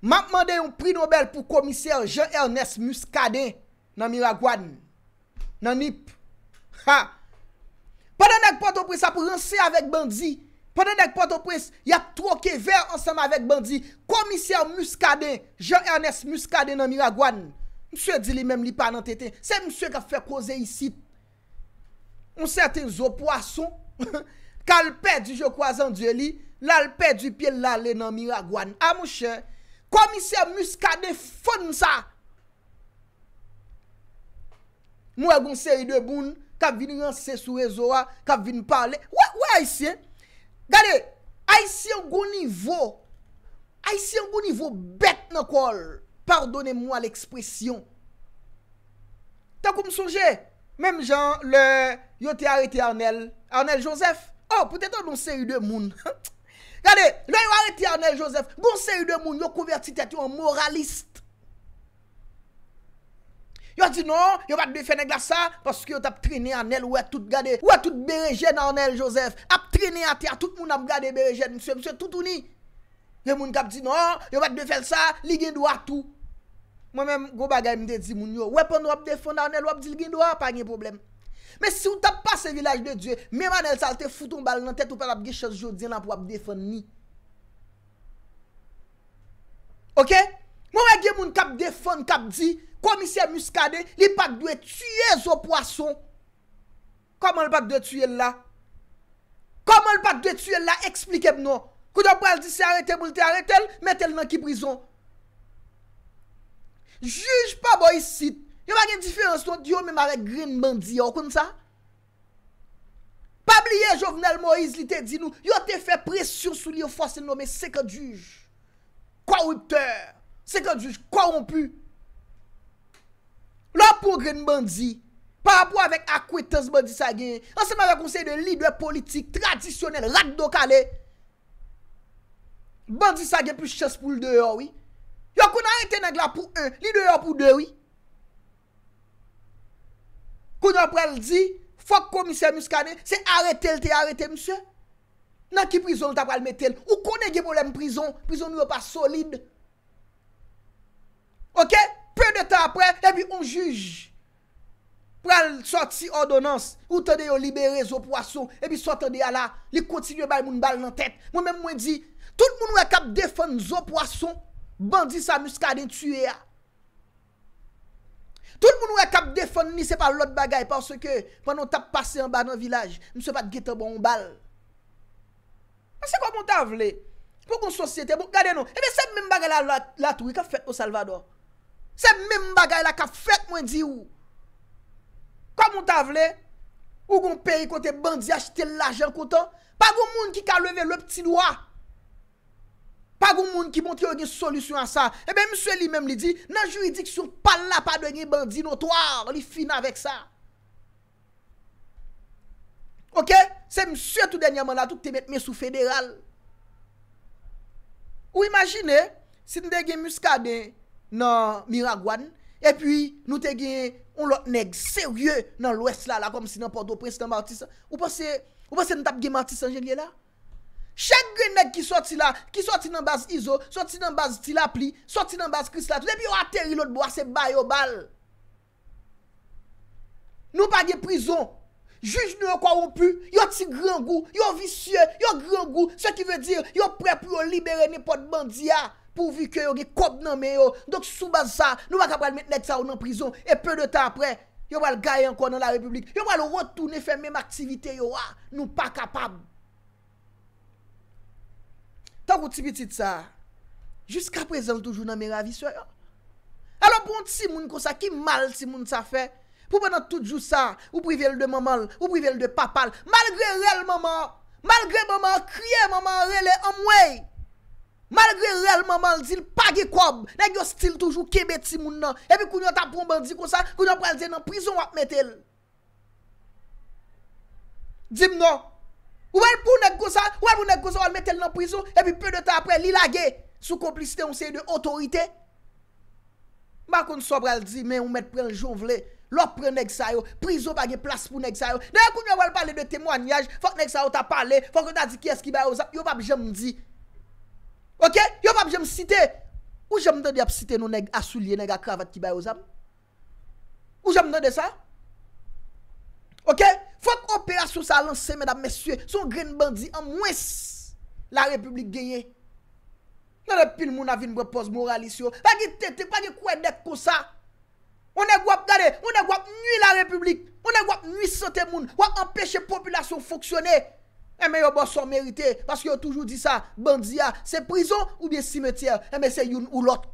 Manp mande yon pri Nobel pou komiser Jean-Ernest Muscadet nan Miragwan. Nan nip. Ha! Pwede nèk pwede pwede sa pou rense avèk bandi. Pwede nèk pwede pwede yap troke ver ansanm avèk bandi. Komiser Muscadet, Jean-Ernest Muscadet nan Miragwan. Mse di li mem li pa nan tete. Se mse ka fè kose isi. Un sèten zo pwa son. Kalpe di jo kwa zan di li. Lalpe di pi lale nan Miragwan. A mou chè. Komisè muskade fon sa. Mwen goun seri de moun, ka vin yansè sou rezoa, ka vin pale. Wè, wè Aisyen? Gade, Aisyen goun nivou. Aisyen goun nivou bet nan kol. Pardonne mwen l'ekspresyon. Tèkou m souje. Mèm jan, lè, yo te arete Arnel. Arnel Josef. Oh, pwete tèkou moun seri de moun. Ha, ha. Gade, la yo areti anel Josef, gounse yu de moun yo kouverti tete yon moralist. Yo di non, yo vat defeneg la sa, paske yo tap trene anel we tout gade, we tout berejen anel Josef, ap trene ate a tout moun ap gade berejen, ms. ms. toutouni. Yo moun kap di non, yo vat defen sa, li gen do a tou. Mwen men, go bagay mde di moun yo, wepon wap defen anel wap di li gen do a, pa gen probleme. Mè si ou tap pa se vilaj de Diyo, mè man el salte foutoumbal nan tet ou pen ap ge chos jodi nan pou ap defon ni. Ok? Mwen wè gen moun kap defon kap di, komisye muskade, li pak dwe tuye zo poason. Koman l pak dwe tuye la? Koman l pak dwe tuye la? Eksplikem nou. Kou do pral di se arete moun te arete l, mè tel nan ki prizon. Juj pa bo yisit. Yo bagen diferans ton diyo men mare Green Bandi yo kon sa? Pabliye Jovenel Moise li te di nou Yo te fe presyon sou li yo fos se nome Sekadjuj Kwa wite Sekadjuj kwa wampu Lo pou Green Bandi Parapou avek Akwitas Bandi Sagan Anseman re konsey de lider politik tradisyonel Rakt do kale Bandi Sagan pou ches pou l deyo wii Yo kon a reteneg la pou e Lider yo pou deyo wii Kou nan pral di, fok komisè muskane, se arete lte, arete msye. Nan ki prizon lta pral meten, ou konen gen problem prizon, prizon nou e pa solide. Ok, pe de ta apre, epi on juj. Pral sorti ordonans, ou tade yo libere zo poason, epi sorti de ala, li kontinye bay moun bal nan tet. Mwen mwen mwen di, tout moun ou e kap defon zo poason, bandi sa muskane tue a. Tout moun wè kap defon ni se pa lòt bagay, pa ou se ke, wè nan tap pase an ba nan vilaj, mè se pa getan bon bal. Bon, eh a se kwa moun ta vle, pou kon sosyete, pou kade nou, ewe se mèm bagay la tou, e ka fèt moun Salvador. Se mèm bagay la ka fèt moun di ou. Kwa moun ta vle, ou kon peri kote bandi, achete l'ajen koton, pa voun moun ki ka leve lò ptidwa. pa goun moun ki montre yon gen solusyon an sa, ebe eh mswe li menm li di, nan juridik sou pal la padwen gen bandi notwar, li fin avèk sa. Ok, se mswe tout den yaman la touk te met mesou federal. Ou imagine, si nou te gen muskade nan Miragwan, e pi nou te gen un lot neg serye nan l'ouest la, la kom si nan porto prez nan Martis, ou pa se nou tap gen Martis Sanjelye la? Chek gen neg ki soti la, ki soti nan baz Izo, soti nan baz Tilapli, soti nan baz Kristalatou, debi yo ateri lout bo a seba yo bal. Nou pa ge prizon, juj nou yo kwa ou pu, yo ti grangou, yo visye, yo grangou, se ki ve dir yo pre pou yo libere nipot bandiya pou vi ke yo ge kob nan me yo. Dok sou baz sa, nou pa kapal met neg sa ou nan prizon, e pe de ta apre, yo wale gaye anko nan la republik, yo wale o rotoune fè mèm aktivite yo a, nou pa kapab. Sa kouti bitit sa, Juska prezel toujou nan meraviswa yo. Alon pou an ti moun kosa ki mal ti moun sa fe, Pou pou nan tout jou sa, Ou pou i vel de mamal, Ou pou i vel de papal, Malgre rel mamal, Malgre mamal kriye mamal rele amwey, Malgre rel mamal zil pagi koum, Nan gyo stil toujou kebeti moun nan, Epi koun yo tapou mbandi kosa, Koun yo pralze nan prizon wap metel. Dim nou, Ouèl pou nèk gozal, ouèl pou nèk gozal wèl metel nan prisou, epi peu de ta apre li lage sou komplicite ou seye de otorite. Mwakoun Sobral di, men ou met pren jouvle, lò pren nèk sayo, prisou bagye plas pou nèk sayo. Nèk ou nèk wèl pale de temwanyaj, fòk nèk sayo ta pale, fòk wèl ta di kyes ki baye ozam, yo vab jem di. Ok? Yo vab jem site. Ou jem dè de ap site nou nèk asulye nèk akravat ki baye ozam? Ou jem dè de sa? Fok operasyon sa lanse men ap mesye Son gren bandi an mwes La republik genye Nan epil moun avin brepoz moralisyon Pag ki tete, pag ki kwen dek kon sa On e gwap gade On e gwap nye la republik On e gwap nye sote moun Wak empeshe populasyon foksyone E eh, men yo bon son merite Pask yo toujou di sa Bandi ya ah, se prizon ou biye simetier E eh, men se yon ou lot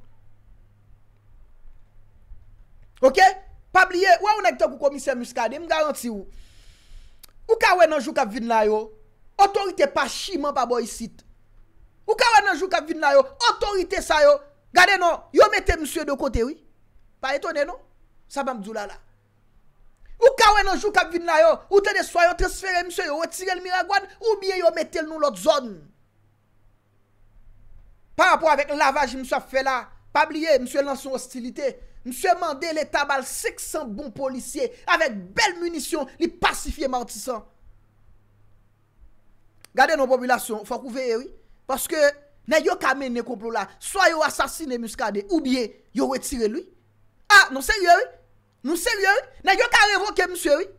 Ok Ok Pabliye, wè wè wè nou akite wè kou komise muskade, m garanti wè. Ou ka wè nanjou kap vin la yo, otorite pa shiman pa boy sit. Ou ka wè nanjou kap vin la yo, otorite sa yo, gade nou, yo mette mswe do kote wè. Pare tonen nou, sa mam djou la la. Ou ka wè nanjou kap vin la yo, ou tede swa yo, transferye mswe yo, wè tirel miragwan, ou bie yo mette nou lot zon. Parapò avèk lavaj mswe fe la, pabliye mswe lan son ostilite. mswe mande le tabal 600 bon polisye, avek bel munisyon li pasifiye martisan. Gade nou populasyon, fwa kou veye eh ou, paske nan yo ka men ne komplo la, swa yo asasine muskade, ou bie yo retire lui. Ah, nou serye eh ou, nou serye eh ou, nan yo ka revoke mswe ou.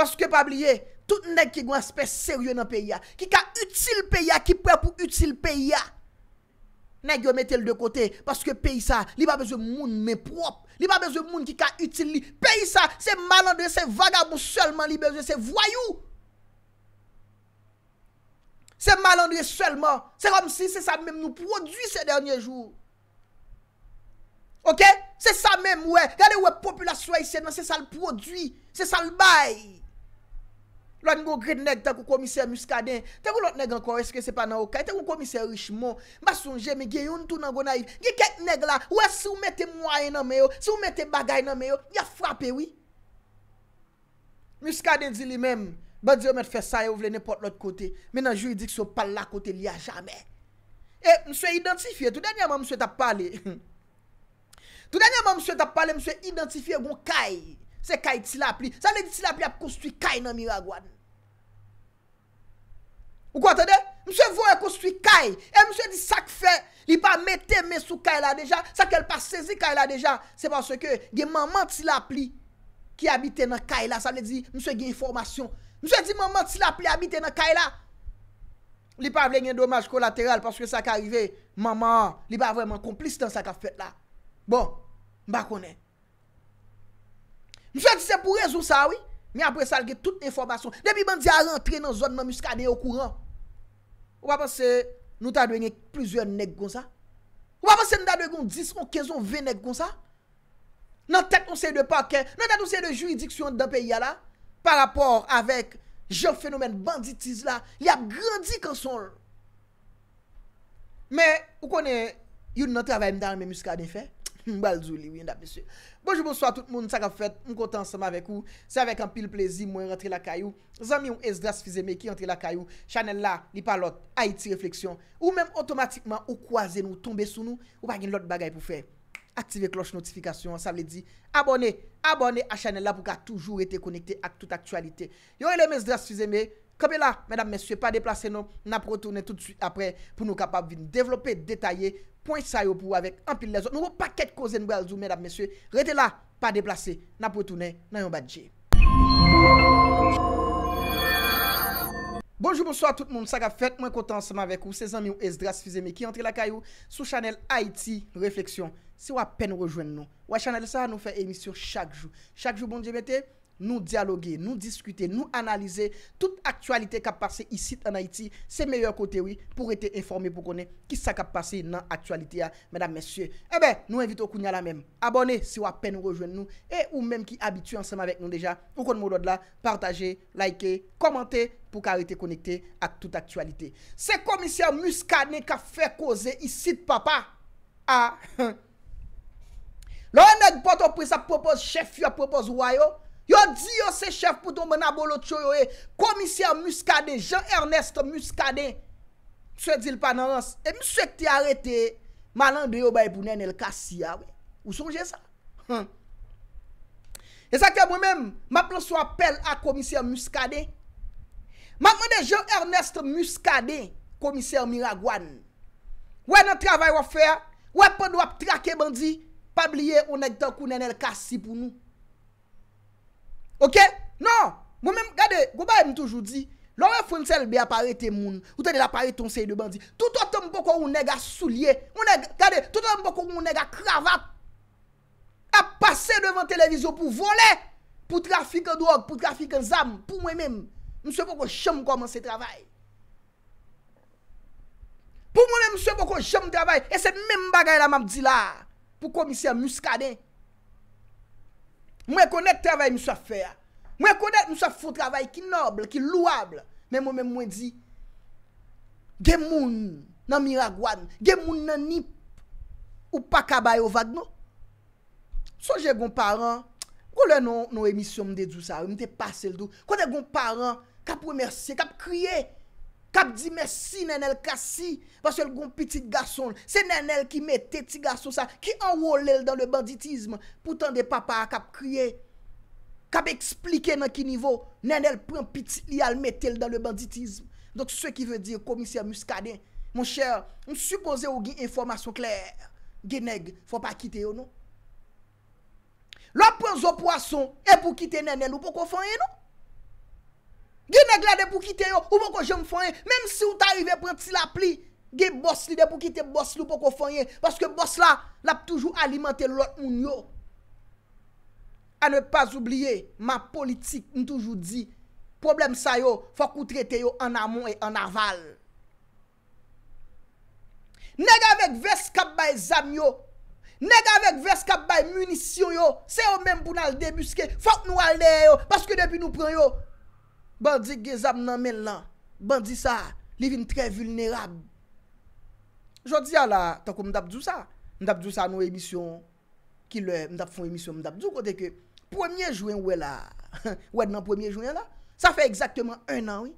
Paske pa bliye, tout neg ki gwen spes serye nan peyi ya, ki ka utile peyi ya, ki pre pou utile peyi ya. Nè gyo mette l de kote, paske pey sa, li pa bezou moun mè prop, li pa bezou moun ki ka utili, pey sa, se malandre, se vagabou, selman li bezou, se voyou, se malandre, selman, se kom si, se sa mèm nou produy se dèrnyè jou, ok, se sa mèm wè, gade wè populasyon, se sa l produy, se sa l baye, Lwa nigo gred neg ta kou komise muskaden Ta kou lot neg an kou eske se pa nan wakay Ta kou komise richmon Basunje mi ge yon tou nan gona il Ge ket neg la Ouè si ou mette mouay nan me yo Si ou mette bagay nan me yo Ya frape wi Muskaden di li mem Ba di omet fe saye ou vle nepot lot kote Menan ju yi di ki sou pal la kote li a jame E mswe identifiye Toudan yaman mswe ta pale Toudan yaman mswe ta pale Mswe identifiye wakay Se kay ti la pli. Sa le di ti la pli ap kostwi kay nan miragwad. Ou kwa atende? Mse vwoye kostwi kay. E mse di sak fe. Li pa mete me sou kay la deja. Sak el pa sezi kay la deja. Se panse ke ge maman ti la pli. Ki abite nan kay la. Sa le di mse ge informasyon. Mse di maman ti la pli abite nan kay la. Li pa blenye domaj kolateral. Paske sak arive. Maman. Li pa vwoye mwen komplis nan sak afe pet la. Bon. Bako nen. Mwen sa di se pou rezon sa oui Mwen apre salge tout informasyon Depi bandi a rentre nan zon mwen muskade yo kouran Ou apan se nou ta dwenye Plouzoun nek kon sa Ou apan se nou ta dwenye 10-15-20 nek kon sa Nan tet konsey de pakè Nan tet konsey de juridiksyon Dan peyi a la Par apor avek je fenomen banditis la Ya grandi konson Mwen Ou konen Yon nou travay nan mwen muskade fe Mwen Mbalzou li, wenda besye. Bojou, bonsoy, tout moun, saka fwet, mkote ansama vek ou. Se avek an pil plezi, mwen rentre la kayou. Zan mi ou es dras fizeme ki rentre la kayou. Chanel la, li palot, Haiti Reflexion. Ou menm otomatikman ou kwaze nou, tombe sou nou, ou bagin lot bagay pou fe. Aktive kloch notifikasyon, sa vle di. Abone, abone a Chanel la pou ka toujou ete konekte ak tout aktualite. Yo, elem es dras fizeme. Rete la, mèdame, mèsye, pa deplase nou, na pou retourne tout de suite apre pou nou kapap vin developpe detaye, pointe sa yo pou ou avèk, ampli le zo. Nou wopakèt kozen wè alzou, mèdame, mèsye, rete la, pa deplase, na pou retourne, nan yon badje. Bonjour, bonsoir tout moun, saka fèt, mwen konta ansama avèk ou se zanmi ou es dras fizeme ki antre lakay ou sou chanel Haiti Reflexion. Se wapè nou rejoen nou, wè chanel sa nou fè emis sur chak jou. Chak jou, bon diye, bete? Nou diyalogue, nou diskute, nou analize Tout aktualite kap pase isit an Haiti Se meyò kote wè Pou rete informe pou konè Ki sa kap pase nan aktualite ya Mèdam mèsyè E eh bè, nou invite au kounya la mèm Abone si wapè nou rejwen nou E ou mèm ki abitue ansem avèk nou deja Pou kon mou do dla Partaje, like, komante Pou ka rete konekte ak tout aktualite Se komisyon muska ne kap fe kose isit papa A Lò nèd poto pou sa propos chef yò Propos wè yo Yo di yo se chef pouton mena bolo tchoyo e, komisyen muskade, Jean-Ernest muskade, mswe di l pananans, e mswe ki te arete, manan de yo bay pou nen el kasi ya we. Ou sonje sa? E sa ke mwen men, maple sou apel a komisyen muskade, maple de Jean-Ernest muskade, komisyen miragwan, we nan travay wap fe, we pod wap trake bandi, pa bliye ou nekta kou nen el kasi pou nou. Ok, nan, mwen mèm, gade, gouba mèm toujou di, lorè founsel be apare te moun, ou te de la pare tonsey de bandi, toutotan mwen pokon mwen nega souliye, mwen nega, gade, toutotan mwen pokon mwen nega kravap, a pase devan televizyon pou vole, pou trafik an drog, pou trafik an zam, pou mwen mèm, mwen se pokon chanm koman se travay. Pou mwen mèm se pokon chanm travay, e se mèm bagay la mèm di la, pou komisyen muskadey. Mwen konèk travèy mwen sa fè, mwen konèk mwen sa fò travèy ki noble, ki louable, mwen mwen mwen di, gen moun nan miragwan, gen moun nan nip, ou pa kabay ou vagnon. So jè gwen paran, kwen lè nou emisyon mwen dedou sa, mwen te pase l'dou, kwen jè gwen paran, kap wèmerse, kap kriye, Kap di me si nenel kasi, vasye l goun piti gason, se nenel ki mette ti gason sa, ki anwole l dan le banditisme, pou tan de papa kap kriye. Kap eksplike nan ki nivou, nenel pren piti li al mette l dan le banditisme. Donk se ki ve dire komisyen muskade, moun chèr, moun suppose ou gi informasyon kler, genèg, fò pa kite yo oh nou. Lò pren zo poason, e pou kite nenel ou pou kofanye nou. Gye neg la de pou kite yo... Ou pou ko jom fanyen... Mem si ou ta rive prenti la pli... Gye boss li de pou kite boss li... Ou pou ko fanyen... Paske boss la... La pou toujou alimante lout moun yo... A ne pas oubliye... Ma politik nou toujou di... Problem sa yo... Fak ou trete yo... An amon e an aval... Neg avek ves kap bay zan yo... Neg avek ves kap bay munisyon yo... Se yo men pou nan debuske... Fak nou al dehe yo... Paske depi nou pren yo... Bandi gezam nan men lan, bandi sa, li vin tre vulnerab. Jodi ya la, tanko mdap djou sa, mdap djou sa nou emisyon ki le mdap fon emisyon mdap djou, kote ke premier jwen wè la, wè nan premier jwen la, sa fe ekzakteman 1 nan wè.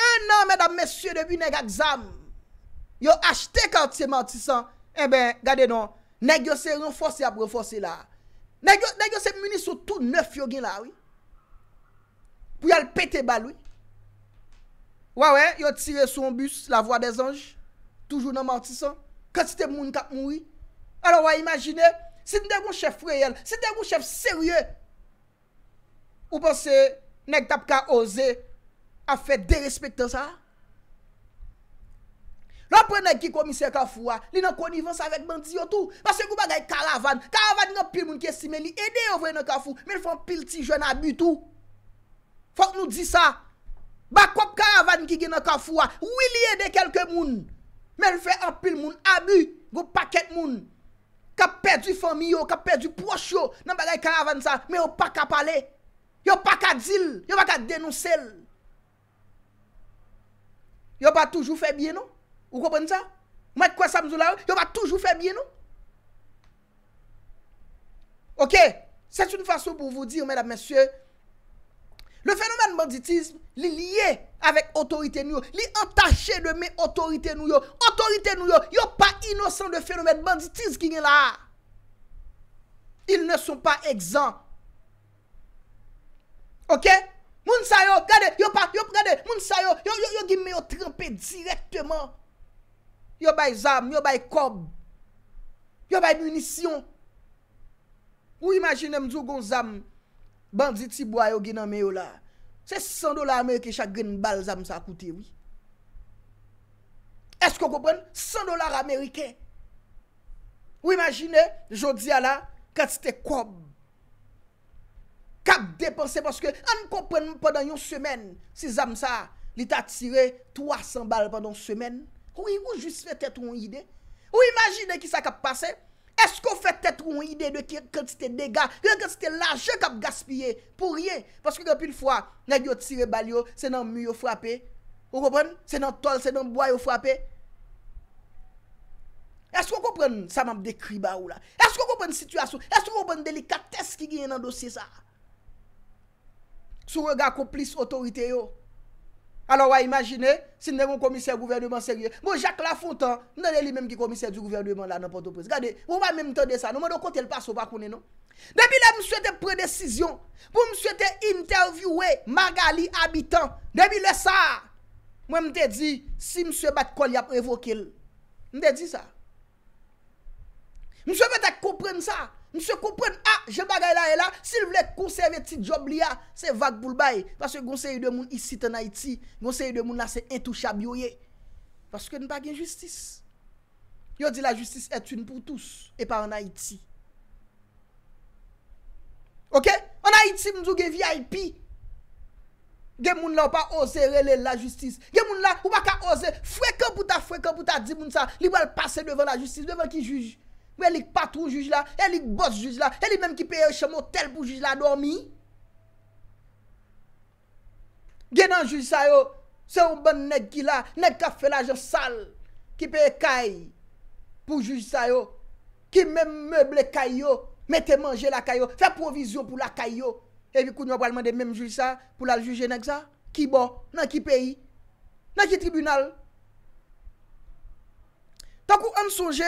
1 nan mdap mesye debi nega gzam, yo achte kant se matisan, e eh ben gade nan, negyo se renfose ap refose la, negyo se mwini sou tou 9 yon gen la wè. Pou yal pete balwi. Wawen, yon tire son bus, la vwa de zanj. Toujou nan matisan. Kansi te moun kap moui. Alon way imagine, sin de yon chef reyel. Sin de yon chef serye. Ou pense, nek tap ka oze. A fe de respetan sa. Lan prene ki komise kafou a. Li nan konivans avek bandi yotou. Pase kou bagay karavan. Karavan yon pil moun kesime li. Ede yon vwe nan kafou. Men fan pil ti jwena butou. Kok nou di sa? Bakop karavan ki gina ka fwa. Ou ili ede kelke moun. Men fe apil moun. Ami. Gou paket moun. Ka perdi fomi yo. Ka perdi pwos yo. Nan bagay karavan sa. Men yo pa ka pale. Yo pa ka dil. Yo pa ka denou sel. Yo pa toujou febyen nou. Ou kopan sa? Mwen kwa samzou la yo. Yo pa toujou febyen nou. Ok. Set un fason pou vou di ou mèdap mèsyè. Le fenomen banditisme li liye avèk otorite nou yo. Li entache de me otorite nou yo. Otorite nou yo. Yo pa inosan de fenomen banditisme ki gen la. Il ne son pa egzan. Ok? Moun sa yo. Gade. Yo pa. Yo gade. Moun sa yo. Yo gime yo trempe direktyman. Yo bay zam. Yo bay kob. Yo bay munisyon. Ou imagine mdou gon zam. Yo bay munisyon. Bandit si bwa yo genan me yo la. Se 100 dolar Amerike chak gen bal zamsa koute wii. Esko kopren? 100 dolar Amerike. Ou imagine, jodi a la, katite koum. Kap depanse, paske an kopren mou padan yon semen. Si zamsa li ta tire 300 bal padan semen. Ou jiswe tetou yon ide. Ou imagine ki sa kap pase. Ou jiswe tetou yon ide. Eskou fè tèt ou yon ide de kèl s'te dega, kèl s'te laje kap gaspye pou rye? Paske kèl p'il fwa, nè gyot sire bal yo, sè nan mu yo fwapè? Ou kòpèn? Sè nan tol, sè nan bwa yo fwapè? Eskou kòpèn sa mam dekri ba ou la? Eskou kòpèn situasyon? Eskou kòpèn delikates ki gè nan dosye sa? Sou rega kouplis otorite yo? Alors wè imagine, si nè yon komiser gouverdouman seriè. Mwen Jacques Lafontan, nè nè li mèm ki komiser di gouverdouman la nan pote prez. Gade, mwen wè mèm tè de sa. Mwen wè mèm kontel pa sou bakounen nou. Demi lè mwen sou etè pre-desisyon, mwen mwen sou etè intervouè Magali habitan. Demi lè sa, mwen mwen te di, si mwen sou etè bat koulyap revokil. Mwen te di sa. Mwen sou etè koupren sa. Mse kompren a, ah, jen bagay la e la, si l vle konserve ti job li a, se vak pou l baye. Paske gonsen yu de moun isi ten Haiti, gonsen yu de moun la se entou chabyo ye. Paske npa gen justice. Yo di la justice etun pou tous, e pa an Haiti. Ok? An Haiti mzou gen VIP. Gen moun la ou pa ose rele la justice. Gen moun la ou baka ose, fweke pouta fweke pouta di moun sa, li mwen pase devan la justice, devan ki juj. Elik patrou juj la Elik bos juj la Elik menm ki peye chan motel pou juj la adormi Genan juj sa yo Se ou ben nek ki la Nek kafe la je sal Ki peye kay Pou juj sa yo Ki menm meble kay yo Mete manje la kay yo Fè provizyon pou la kay yo E vi kou nou apalman de menm juj sa Pou la juj je nek sa Ki bon nan ki peyi Nan ki tribunal Takou an souje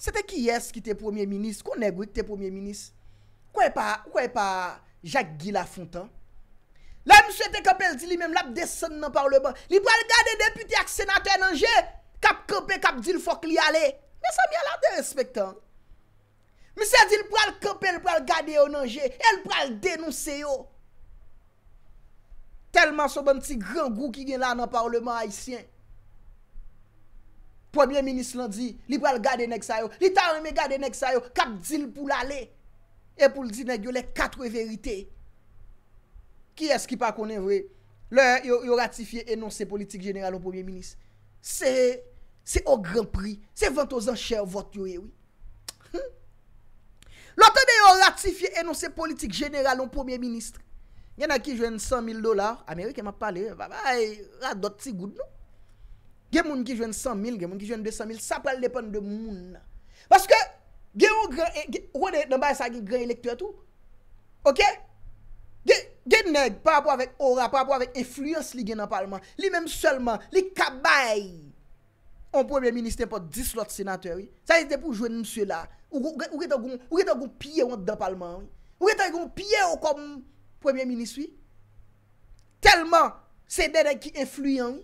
Sete ki yes ki te premier minis? Kou negwit te premier minis? Kou e pa, kou e pa, Jacques Guy Lafontan? La msye te kapel di li menm lap desen nan parleman. Li pral gade deputi ak senatè nanje. Kap kapè, kap dil fok li ale. Mè sa mè alate respektan. Msye di l pral kapè, l pral gade yo nanje. El pral denonsè yo. Telman so ban ti gran gou ki gen lan nan parleman ayisyen. Premier minis lan di, li pral gade nek sa yo, li tarme gade nek sa yo, kak di l pou la le. E pou l di nek yo le katwe verite. Ki eski pa konen vwe? Le yo ratifiye enonse politik jeneral ou premier minis. Se, se o gran pri, se vante o zan chè vote yo e wè. Le te de yo ratifiye enonse politik jeneral ou premier minis. Nyen a ki jwen 100 mil dolar, Amerike ma pale, vwe vwe, radot si goun nou. Gen moun ki jwen 100.000, gen moun ki jwen 200.000, sa pal depan de moun. Baske, gen ou gran, eh, ou gwen nan baye sa gen gran elektoratou. Ok? Gen neg, pa apwa vek ora, pa apwa vek influence li gen nan palman, li menm selman, li kabay an premier ministre, pa 10 lot senateuri, sa yete pou jwen msou la, ou gwen ton goun, ou gwen ton goun piye wan nan palman, ou gwen ton goun piye wakom premier ministre. Telman, se den ki influyen,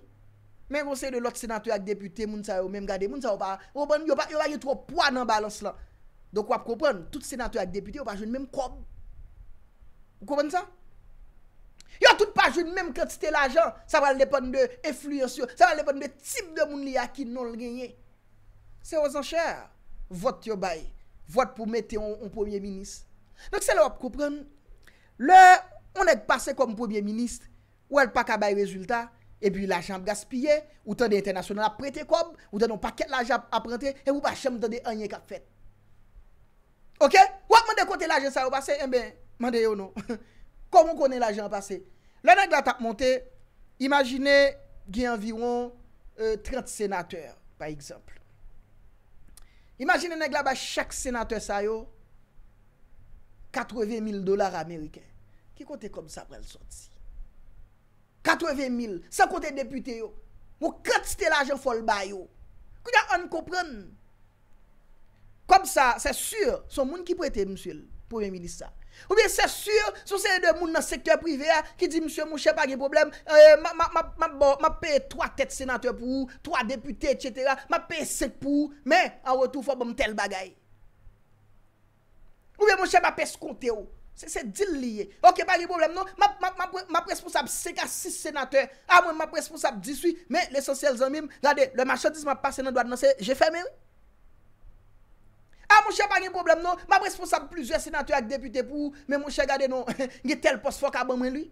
Men yon se yon lot senatou ak depute, moun sa yon mèm gade, moun sa yon pa yon pa yon pa yon trou poan nan balans lan. Donk wap koupon, tout senatou ak depute yon pa joun mèm krob. Yon koupon sa? Yon tout pa joun mèm kredite la jan, sa wale depon de effluensyon, sa wale depon de tip de moun li a ki non l genye. Se wazan chèr, vot yon bay, vot pou mette yon premier ministre. Donk se l wap koupon, le on et passe kom premier ministre, wale pa kabay rezultat, E pi la jamb gaspye, ou tande internasyonan ap prete kob, ou tande ou paket la jamb ap rente, e ou pa chem tande anye kap fet. Ok? Ou ak mende kote la jamb sa yo pase? E ben, mende yo nou. Komon kone la jamb pase? Le neg la tap monte, imagine gen environ 30 euh, senatèr, par exemple. Imagine neg la ba chak senatèr sa yo, 80.000 dolar ameriken. Ki kote kom sa pral son si? Katweve mil, se kote depute yo. Mou ket stela jel fol bay yo. Kou ya an kopren. Kom sa, se sur, son moun ki prete msuel pou remilisa. Ou bi se sur, son se de moun nan sektor prive, ki di msue mou che pa ge problem, euh, ma pey 3 tet senate pou, 3 depute, etc. Ma pey 7 pou, men, an wotou fo pou mtel bagay. Ou bi mou che pa pes kote yo. Oh. Se se dil liye. Ok, pa gen problem nou, ma presponsab se ka 6 senatèr, a mwen ah, non? ma presponsab 18, men les sosyèl zan mim, gade, le machadis ma passe nan doan nan se, jè fè mè wè. A mwen chè pa gen problem nou, ma presponsab plusieurs senatèr ak deputè pou, men mwen chè gade nou, nye tel pos fok a ban mwen lwi.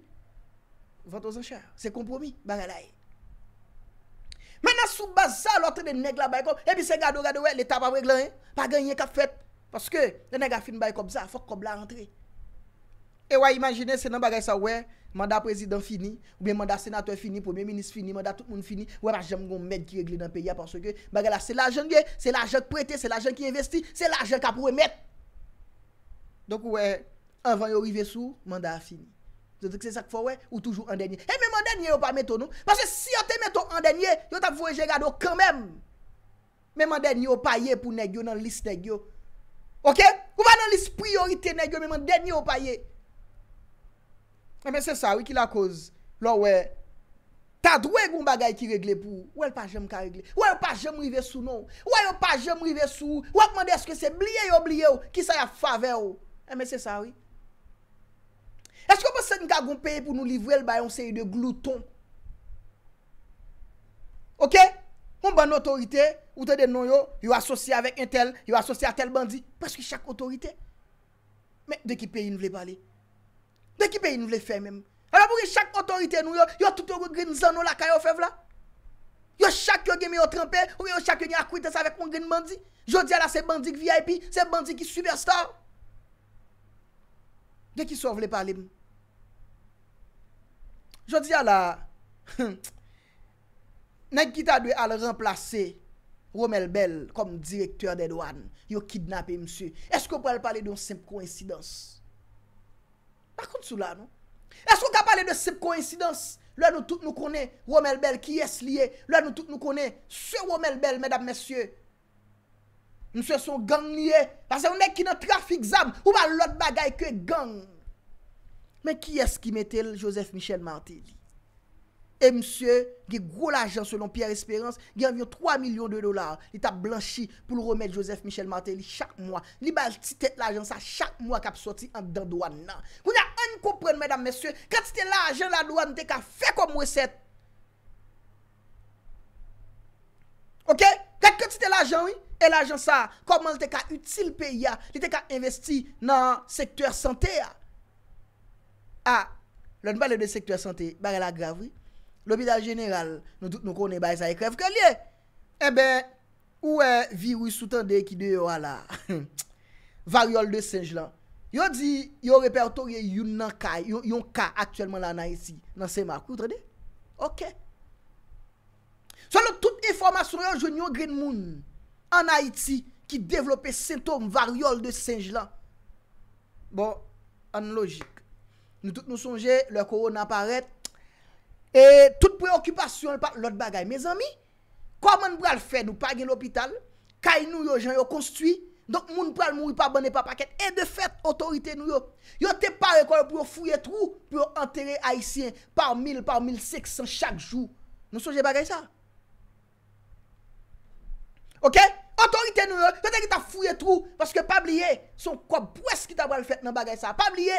Vot o zan chè, se kompromi, ban gade ae. Men a soubaz sa, lotre de neg la bay kom, e pi se gade ou gade ou, le taba wè glan, pa gen yè kap fèt, paske, le neg E wè imanjine senan bagay sa wè, manda prezidant fini, wè manda senatò fini, pòmè minis fini, manda tout moun fini, wè mè jèm goun mèd ki regli nan peyi a panso kè, bagay la sè l'ajen gè, sè l'ajen ki prete, sè l'ajen ki investi, sè l'ajen ka pou wè mèd. Donk wè, anvan yo rive sou, manda a fini. Zotèk se sak fò wè, ou toujou an denye. E mè mè denye yo pa mè ton nou, panse si yo te mè ton an denye, yo ta vòjè gado kèmèm. Mè mè denye yo pa ye pou negyo nan lis negyo. Ok? Eh, e men eh, se sa wè ki la koz. Lò wè. Tad wè goun bagay ki regle pou. Ou el pa jem ka regle. Ou el pa jem rive sou nou. Ou el pa jem rive sou. Ou akman de eske se blie yo blie yo. Ki sa ya fave yo. E men se sa wè. Eske ou pa se nka goun peye pou nou livre el bayon se yi de glouton. Ok. Moun ban otorite. Ou te de nou yo. Yo asosye avèk entel. Yo asosye atel bandi. Paske chak otorite. Men de ki peyi nou vle pale. De ki pe yon vle fè mèm? A la pouke chak otorite nou yo, yo tout yo go green zan nou la kaya ou fè vla? Yo chak yo gem yo trempe, yo yo chak yo nye akwite sa vek moun green bandi? Jodi a la se bandi ki VIP, se bandi ki superstar? De ki sou vle palè mè? Jodi a la, nan kita dwe al renplase Romel Bell kom direktor dèdouan, yo kidnapè msè, eske pou el palè doun semp kouensidans? Par kon sou la nou? Esko ka pale de sep koinsidans? Lè nou tout nou konè, Romel Bell, ki es liye? Lè nou tout nou konè, se Romel Bell, medap mesye? Mse son gang liye? Basè ou nek ki nan trafik zam, ou ba lot bagay ke gang? Men ki es ki metel, Joseph Michel Martelly? E mse, ge gro l'agen selon Pierre Espérance, ge anvion 3 milyon de dolar, li tap blanchi, pou l'romet Joseph Michel Martelly, chak mwa. Li bal titet l'agen sa, chak mwa kap soti, an dandouan nan. Koun ya, kompren, mèdam, mèsyè, kak ti te la ajen la lwa nou te ka fè kom wè sèt. Ok? Kak ti te la ajen wè, e la ajen sa, koman te ka util pe ya, te te ka investi nan sektuèr sante ya. A, lè n'bale eh de sektuèr sante, bè la gravri, lòbida jenèral, nou dout nou konè bè zay krev kè liè. E bè, ouè, vi wè soutan de ekide yo wala. Varyol de sèj lan. Yo di yo repertorye yon nan kay, yon ka aktuelman la nan eti, nan sema koutre de. Ok. Son nou tout informasyon yo jwen yon gren moun an eti ki devlope sintom variole de singe la. Bon, an logik. Nou tout nou sonje, le korona paret. Et tout preokupasyon, lout bagay. Me zami, koman bral fe nou pagin l'opital, kay nou yo jan yo konstwi. Donk moun pral mouri pa ban e pa paket. E de fet, otorite nou yo. Yo te pare kon pou fouye trou, pou enterre haisyen par mil, par mil seksan chak jou. Non so jè bagay sa? Ok? Otorite nou yo, kote ki ta fouye trou, paske pab liye, son kon pwes ki ta bral fèt nan bagay sa. Pab liye!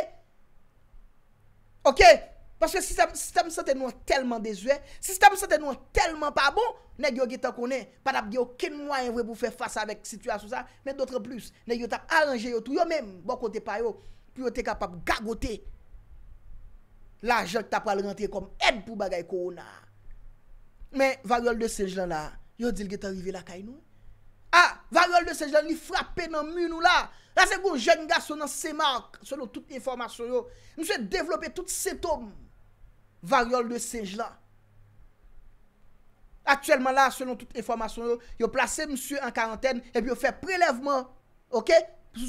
Ok? Ok? Paske sistem saten nou an telman dezue Sistem saten nou an telman pa bon Ne gyo gita konen Padap gyo ken noyen vwe pou fè fasa Mè doutre plus Ne gyo tap aranje yo tou Yo mèm bon kote payo Pyo te kapap gagote La jok tap al rente kom En pou bagay korona Mè varyol de sej lan la Yo dil gita rive la kay nou Varyol de sej lan ni frapè nan moun ou la La se kou jen ga sonan seman Solon tout informasyon yo Mwen se developè tout se tom Varyol de sej la. Aktuellement la, selon tout information yo, yo plase msye en karenten, epi yo fe prelevman, ok,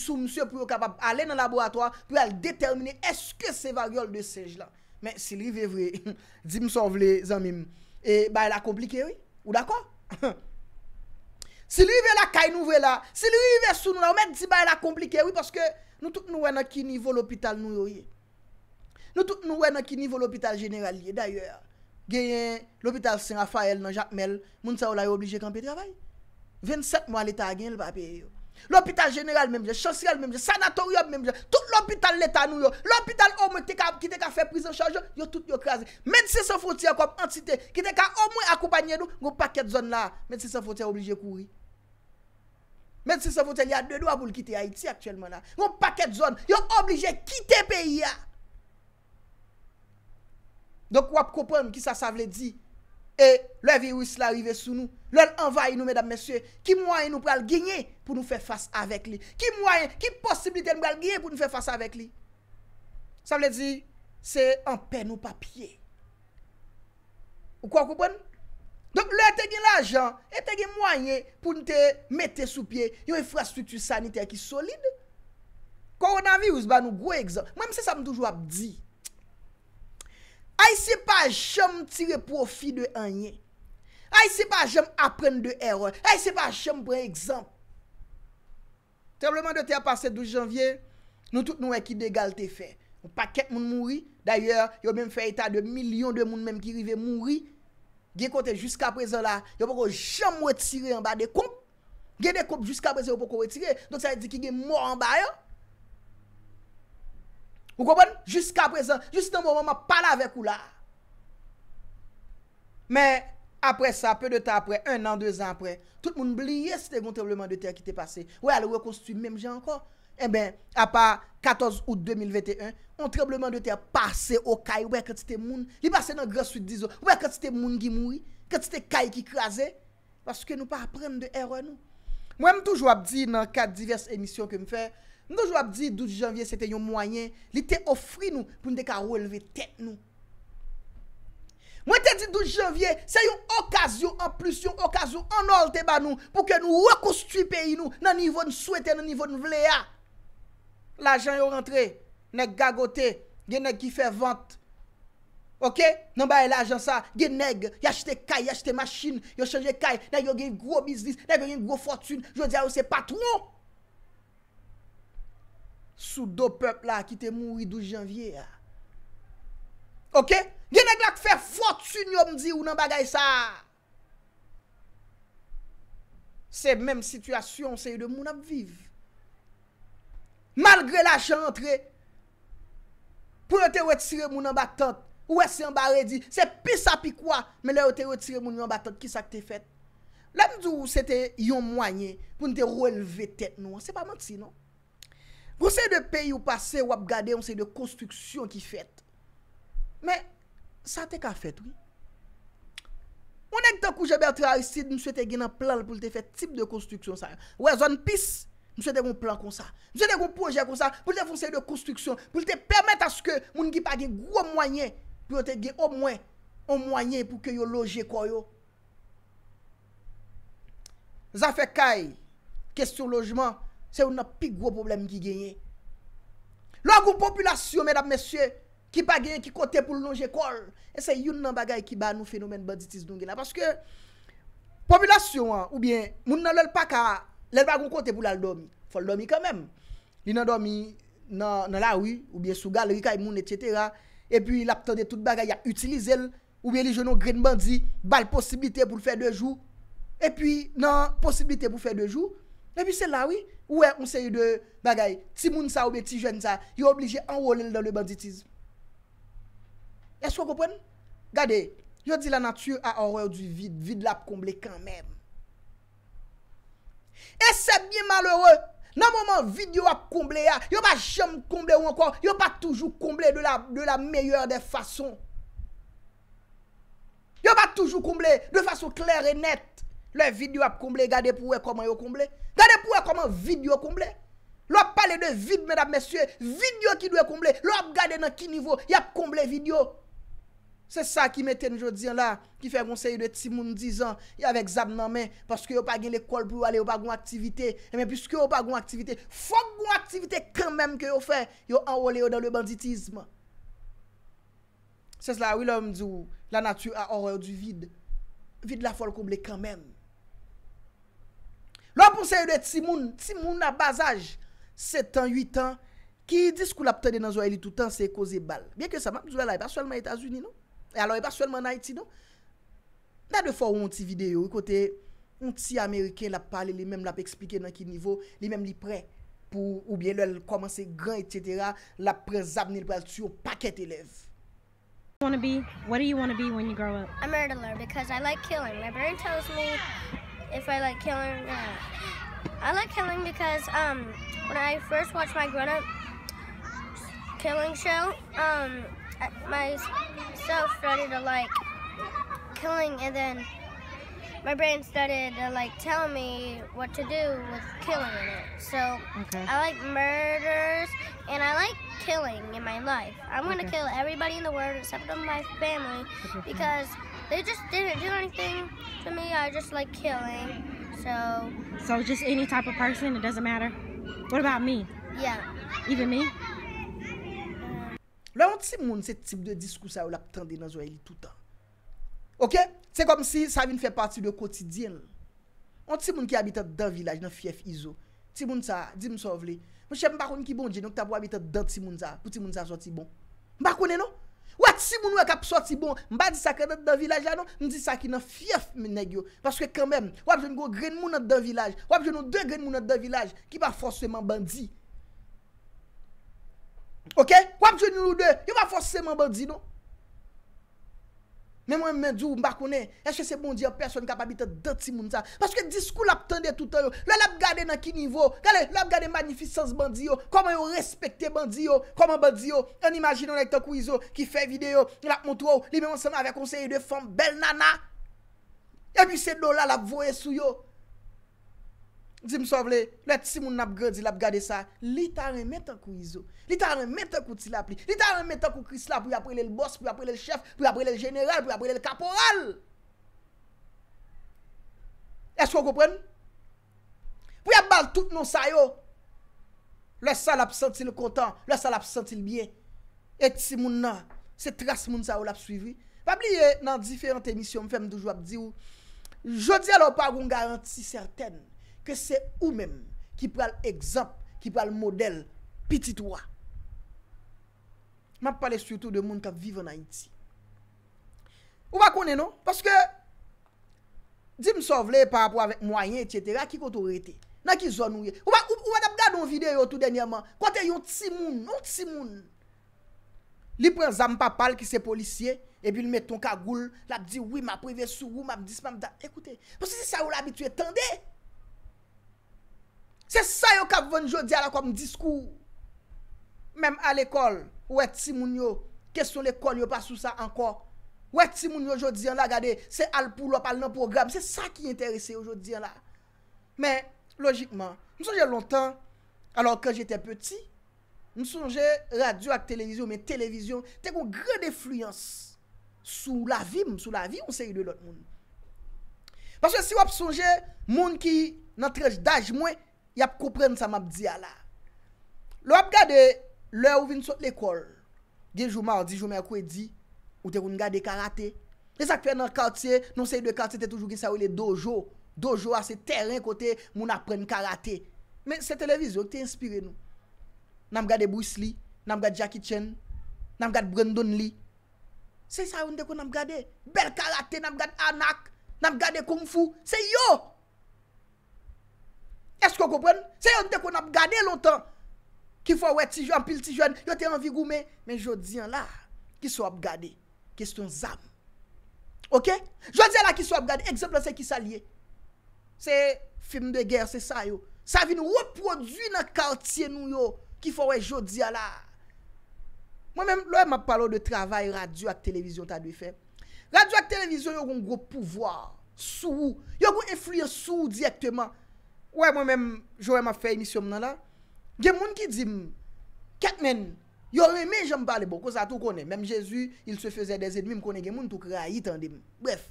sou msye pou yo kapab ale nan laboratoire, pou al determine eske se varyol de sej la. Men, si li ve vre, di mson vle zanmim, e ba ela komplike, oui, ou d'akon? Si li ve la kay nou vre la, si li ve sou nou la, ou men di ba ela komplike, oui, paske nou tout nou wè nan ki nivou l'opital nou yoye. Nou tout nou wè nan ki nivou l'hôpital general liye. D'ayò, genyen l'hôpital Saint Raphaël nan Jacques Mel, moun sa ou la yo oblige kanpe trabay. 27 mwa l'hôpital genyen l'bapè yo. L'hôpital general menmje, chansial menmje, sanatorium menmje, tout l'hôpital l'hôpital nou yo. L'hôpital omwen ki de ka fè prison charge yo, yo tout yo krasi. Medse se fote ya kom entite, ki de ka omwen akoupanyen nou, yo paket zon la, medse se fote ya oblige kouri. Medse se fote ya dè, yo apoul kite ya iti aktuel mena. Yo paket zon, yo obl Donk wap koupon ki sa sa vle di E le virus la rive sou nou Len envaye nou medan mesye Ki mwanyen nou pral ginyen pou nou fe fasa avek li Ki mwanyen, ki posibiliten nou pral ginyen pou nou fe fasa avek li Sa vle di Se en pen ou papye Ou kwa koupon Donk le te gen la jan E te gen mwanyen pou nou te mette sou pie Yo e frastrutu sanite ki solide Koronavirus ban nou gwe gzan Mwen se sa mdouj wap di Ay se pa jom tire profi de anye. Ay se pa jom apren de eroy. Ay se pa jom bren ekzamp. Tèbleman de te apase 12 janvye, nou tout nou ekide egal te fe. Ou paket moun mouri, d'ayor yo mèm fe eta de milyon de moun mèm ki rive mouri. Gen kote jusqu'a prezon la, yo poko jom retire an ba de koup. Gen de koup jusqu'a prezon yo poko retire, don sa di ki gen mor an ba yo. Ou kwa bon, jusqu'a prezant, jist nan moun moun mwa pala vek ou la. Men, apre sa, peu de ta apre, un an, deux an apre, tout eh moun bliye se te moun trebleman de ter ki te pase. Ou e alwe konstu mèm jè anko. E ben, apar 14 ao 2021, moun trebleman de ter pase o kay, ou e ket se te moun, li pase nan gros suite dizo, ou e ket se te moun gi moui, ket se te kay ki kaze, paske nou pa apren de erwa nou. Mwen m toujwa bdi nan kat divers emisyon ke m fey, Nou jwa ap di 12 janvye se te yon mwanyen, li te ofri nou pou n de ka releve tet nou. Mwen te di 12 janvye, se yon okasyon, an plus yon okasyon, anol te ba nou pou ke nou rekoustui peyi nou nan nivou n souete, nan nivou n vleya. L'ajan yon rentre, nek gagote, genek ki fe vante. Ok, nan ba e l'ajan sa, genek, yachete kay, yachete maschine, yon chanje kay, nan yon geni gro biznis, nan yon geni gro fwotune, yo di a yo se patroum. Sou do pep la ki te mouri 12 janvye ya. Ok? Genèk lak fèr fòt su nyòm di ou nan bagay sa. Se mèm situasyon se yon moun ap viv. Malgre la chan entre. Pou yon te wetire moun nan bak tot. Ou wè se yon bare di. Se pi sa pi kwa. Men lè yon te wetire moun nan bak tot. Ki sa k te fèt? Lè mè djou ou se te yon mwanyè. Poun te relevé tèt nou. Se pa manti nou. Mwen sey de peyi ou pase ou ap gade, mwen sey de konstruksyon ki fet. Men, sa te ka fet ou? Mwen ek tan kou jebe atre a isid, mwen sey te gen a plan pou te fet tip de konstruksyon sa yo. Wè, zon pis, mwen sey te gen plan kon sa. Mwen sey te gen proje kon sa, pou te fon sey de konstruksyon, pou te permet aske mwen ki page gwo mwenye, pou te gen o mwen, o mwenye pou ke yo loje kwa yo. Zafè kaj, kèstyon lojman, se ou nan pi gwo problem ki genye. Lòk ou populasyon, mèdap mèsyè, ki pa genye, ki kote pou loun jekol, e se youn nan bagay ki ba nou fenomen banditis doun genya. Paske, populasyon, ou bien, moun nan lèl paka, lèl bagon kote pou lal dormi. Fò l dormi kèmèm. Li nan dormi nan lawi, ou bien sou gal, li ka y moun, et cetera. E pi la ptande tout bagay ya utilizel, ou bien li joun nou green bandi, ba l posibite pou l fè dèjou. E pi nan posibite pou fè dèjou, Mè pi sè la wè, ouè, ou sè yè de bagay, ti moun sa ou bè ti jèn sa, yò oblijè anwò lè lè dan lè banditisme. E sè wè kopwen? Gade, yò di la natyè a anwò yò du vide, vide lè ap koumblè kan mèm. E sè bie malheure, nan mouman vide yò ap koumblè ah, ya, yò pa jèm koumblè ou ankwa, yò pa toujou koumblè de la meyèr de fason. Yò pa toujou koumblè de fason klèr et net. Le vide yo ap koumble, gade pou we koman yo koumble? Gade pou we koman vide yo koumble? Lo ap pale de vide, mèdap mèsye, vide yo ki doye koumble, lo ap gade nan ki nivou, yo ap koumble vide yo? Se sa ki me tenjou diyan la, ki fè konseyu de timoun dizan, yo avek zab nan men, paske yo pa gen lè kol pou wale, yo pa goun aktivite, e men piske yo pa goun aktivite, fòk goun aktivite kèmèm ke yo fè, yo anwole yo nan le banditisme. Se sla, wile ou mdou, la natu a or yo di vide, vide la fol koum Lo pou se yo de ti moun, ti moun na bazaj, 7 an, 8 an, ki dis kou la ptane nan zwa elit tout an se koze bal. Bien ke sa map, zwa la e pa swelman Etasuni nou, e alo e pa swelman Haiti nou. Nan de fwa ou an ti video, kote, an ti Ameriken la pale, li menm la pe eksplike nan ki nivou, li menm li pre, pou oubyen lè lè lè komanse gran etyetera, la pre zabne lè pre altyou, pa ket elez. What do you want to be when you grow up? A murderer because I like killing. My brain tells me... if I like killing or not. I like killing because um, when I first watched my grown-up killing show, um, myself started to like killing and then my brain started to like tell me what to do with killing in it. So okay. I like murders and I like killing in my life. I'm okay. gonna kill everybody in the world except for my family because They just didn't do anything to me. I just like killing. So just any type of person, it doesn't matter? What about me? Yeah. Even me? Lo an ti moun se tip de diskousa yo la pou tende nan zway li toutan. Ok? Se kom si sa vin fè pati yo kotidyen. An ti moun ki abite dan vilaj nan fief izo. Ti moun sa, di moun sovle. Mwen chep mbakoun ki bon jen yo ki tabou abite dan ti moun sa. Pou ti moun sa jwati bon. Mbakoun eno? Ouat, si moun wè kap soti bon, mba di sakè nan dan vilaj la nou, mbi di sakè nan fief menè gyo. Paske kèmèm, wap jè nou gwen moun nan dan vilaj, wap jè nou dè gwen moun nan dan vilaj, ki pa forceman bandi. Ok? Wap jè nou dè, ki pa forceman bandi nou. Memwen menjou mbakounen, eske se bondi an person kapabite dati moun sa? Paske diskou lap tende toutan yo, lalap gade nan ki nivou? Gale, lalap gade magnificans bandi yo? Koman yo respekte bandi yo? Koman bandi yo? An imagine an ekta kou izo ki fe vide yo? Nalap montrou, li menwen seman avek konseye de fom bel nana? Emi se do la lap voye sou yo? Di m sou avle, le ti moun ap gadi la ap gade sa Li ta ane metan kou izo Li ta ane metan kou ti la ap li Li ta ane metan kou kris la pou ya aprele l boss, pou ya aprele l chef Pou ya aprele l general, pou ya aprele l kaporal Esko kou pren? Pou ya ap bal tout nou sayo Le sa l ap senti l kontan Le sa l ap senti l byen E ti moun nan Se tras moun sa ou l ap suivi Pabli nan diferent emisyon m fèm dou jwa ap di ou Jodi alo pa goun garanti certain Kè se ou men, Ki pral ekzamp, Ki pral model, Petit waa. Map pale sütou de moun kap viva nan iti. Ou wakone nou? Paskè, Dime sovle, Parapro avèk mwayen, Etcetera, Ki koto rete. Nan ki zon ou ye. Ou wakone, Ou wakone, Dapdade yon vide yo tout denyaman, Kote yon tsimoun, Yon tsimoun. Li prez am papal ki se polisye, E pi lmè ton kagoul, Lapdive, Oui, Maprive sou, Wou, Mapdive, Ekoutè, Pwosè se sa ou l'abit Se sa yo kap ven jodi ala kom diskou. Mem al ekol. Ou et si moun yo. Kes sou l'ekol yo pas sou sa anko. Ou et si moun yo jodi an la gade. Se al pou lop al nan program. Se sa ki enterese yo jodi an la. Men logikman. Mou sonje lontan. Alor kwen jete peti. Mou sonje radio ak televizyon. Men televizyon. Te kon grede fluyans. Sou la vi moun. Sou la vi moun se yi de lot moun. Pache si wap sonje. Moun ki nan trej daj mwen. Yap koupren sa map diya la. Lo ap gade, lè ou vin sot l'ekol. Genjou mardi, jou mè kwe di, ou te koun gade karate. E sak fè nan kartye, nou se yi de kartye te toujou gen sa ou le dojo. Dojo a se teren kote moun apren karate. Men, se televizyon te inspire nou. Nanm gade Bruce Lee, nanm gade Jackie Chan, nanm gade Brandon Lee. Se yi sa yon de koun nanm gade. Bel karate, nanm gade anak, nanm gade kung fu. Se yo! Sè yon te kon ap gade lontan Ki fò wè ti jwen, pil ti jwen Yon te anvi goume Men jodi an la, ki sou ap gade Kistoun zam Ok, jodi an la ki sou ap gade Ekseple se ki sa liye Se film de ger, se sa yo Sa vi nou wè prodwi nan kartye nou yo Ki fò wè jodi an la Mwen mè mè mè palo de travay Radyo ak televizyon ta dwi fè Radyo ak televizyon yon goun goun pouvoar Sou, yon goun effluye sou Direktman Ouè mwen mèm, jowè m a fè emisyon m nan la, gen moun ki di m, ket men, yon remè jèm bale bo, ko sa tou konè, mèm jèzu, il se fè zè desè dwi m konè gen moun, tou kre a yi tan di m, bref.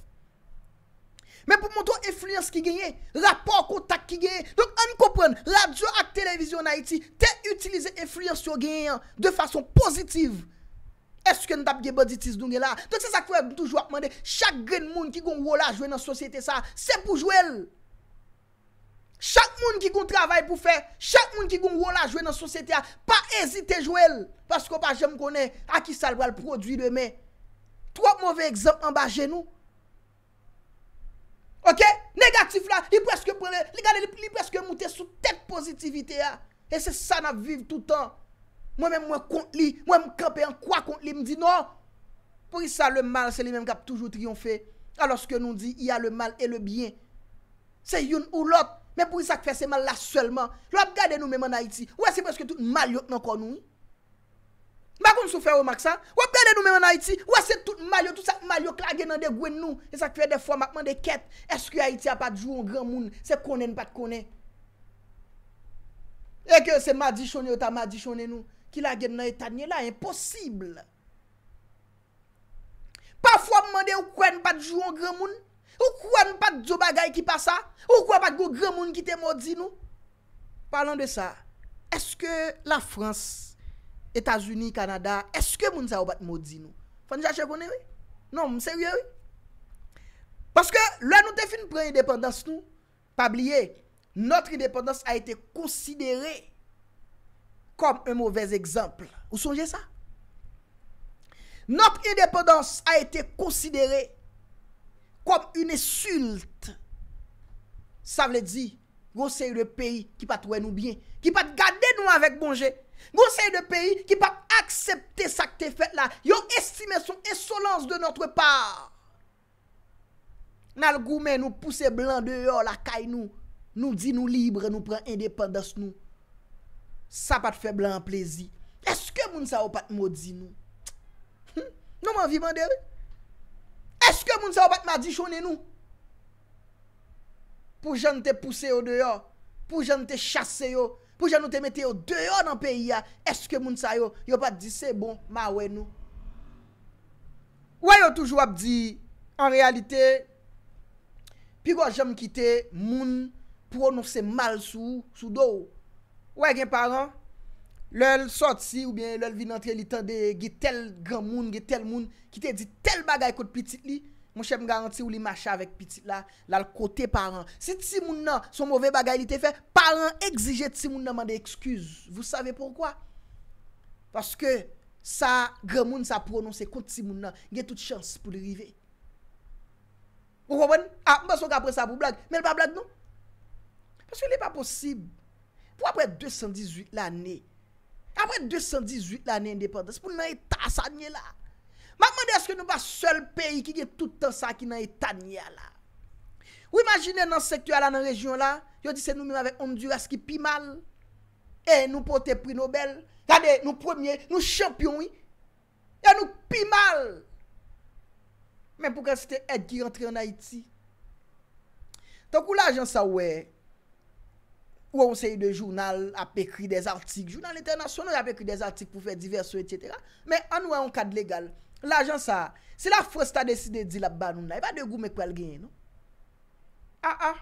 Mèm pou mouton effluens ki genye, rapor kontak ki genye, donk an koupren, radyo ak televizyon Haiti, te utilize effluens yo genye, de fason pozitiv, eske n tap gebe ditis donk gen la, donk se sak fè m tou jow akman de, chak gen moun ki goun wola jwen nan sosyete sa, se pou jow el, Chak moun ki goun travay pou fè, chak moun ki goun wola jwè nan sosyete a, pa ezite jwè l, pasko pa jèm konè, a ki salwa l prodwi demè. Tro mouve egzamp anba jenou. Ok? Negatif la, li preske moutè sou tek pozitivite a, e se sa nan viv toutan. Mwen mwen kont li, mwen mwen kapè an kwa kont li, mwen di non. Po y sa le mal, se li mwen kap toujou triyonfè. A loske nou di, y a le mal e le bien. Se youn ou lot, Mè pou y sak fè seman la sèlman, wè ap gade nou mèman na iti, wè se pwè se tout malyok nan kon nou? Mè kon sou fè wè mak sa? Wè ap gade nou mèman na iti, wè se tout malyok, tout sak malyok la gen nan de gwen nou? Y sak fè de fwa mèman de ket, eske y a iti apat jou an gran moun, se konen pat konen? Eke, se madi chone ou ta madi chone nou, ki la gen nan etanye la, e imposible. Pafwa mèman de ou kwen pat jou an gran moun, Ou kwa nou pat djou bagay ki pasa? Ou kwa pat gwo gwen moun ki te moudzi nou? Palan de sa, eske la Frans, Etasuni, Kanada, eske moun sa ou bat moudzi nou? Fanyache konen we? Non, mseye we? Paske, lè nou te fin pre-independans nou, pabliye, notre independans a ete konsidere kom un mouvez ekzamp. Ou sonje sa? Notre independans a ete konsidere kom un esult. Sa vle di, gosey de peyi ki pat wè nou byen, ki pat gade nou avèk bonje, gosey de peyi ki pat aksepte sak te fèt la, yo estime son esolans de notre par. Nal goumen nou pousse blan deyo la kay nou, nou di nou libre, nou pran indépandas nou. Sa pat fè blan plézi. Eske moun sa wopat mou di nou? Nou man vivan dewe? Eske moun sa yo pat ma di chone nou? Pou jan te pousse yo deyo? Pou jan te chase yo? Pou jan nou te mette yo deyo nan peyi ya? Eske moun sa yo? Yo pat di se bon ma we nou? Ouwe yo toujou ap di, an realite, pi kwa jan mkite, moun pou an nou se mal sou, sou do ou? Ouwe gen par an? Ouwe gen par an? lèl soti ou bè lèl vin antre li tan de ge tel gramoun, ge tel moun, ki te di tel bagay kote piti li, moun chèm garanti ou li macha avèk piti la, lal kote paran. Se ti moun nan, son mouvè bagay li te fè, paran exije ti moun nan mande ekskuz. Vous savez pourquoi? Parce que sa gramoun sa pronon se kote ti moun nan, ge tout chance pou le rive. Ou kouwen? Ah, mbè son ka apre sa pou blague, mè l pa blague nou? Parce que lè pa possible. Pou apre 218 l'année, A mwen 218 la nè indépendance pou nan e ta sa nye la. Maman de eske nou ba sol peyi ki gen toutan sa ki nan e ta nye la. Ou imagine nan sektu ala nan rejyon la, yo dise nou mèm avèk Honduras ki pi mal, e nou pote pri Nobel, gade nou premier, nou champion wè, e nou pi mal. Mèm pou kèl se te et ki rentre yon Haiti. Ton kou la jansan wè, Ou an se yi de jounal, ap ekri des artik, jounal eternasyon, an ap ekri des artik pou fe diverso etyetera. Men an wè an kad legal, l'ajan sa, si la fos ta deside di la banouna, yi pa de goume kwa lgenye nou. A a.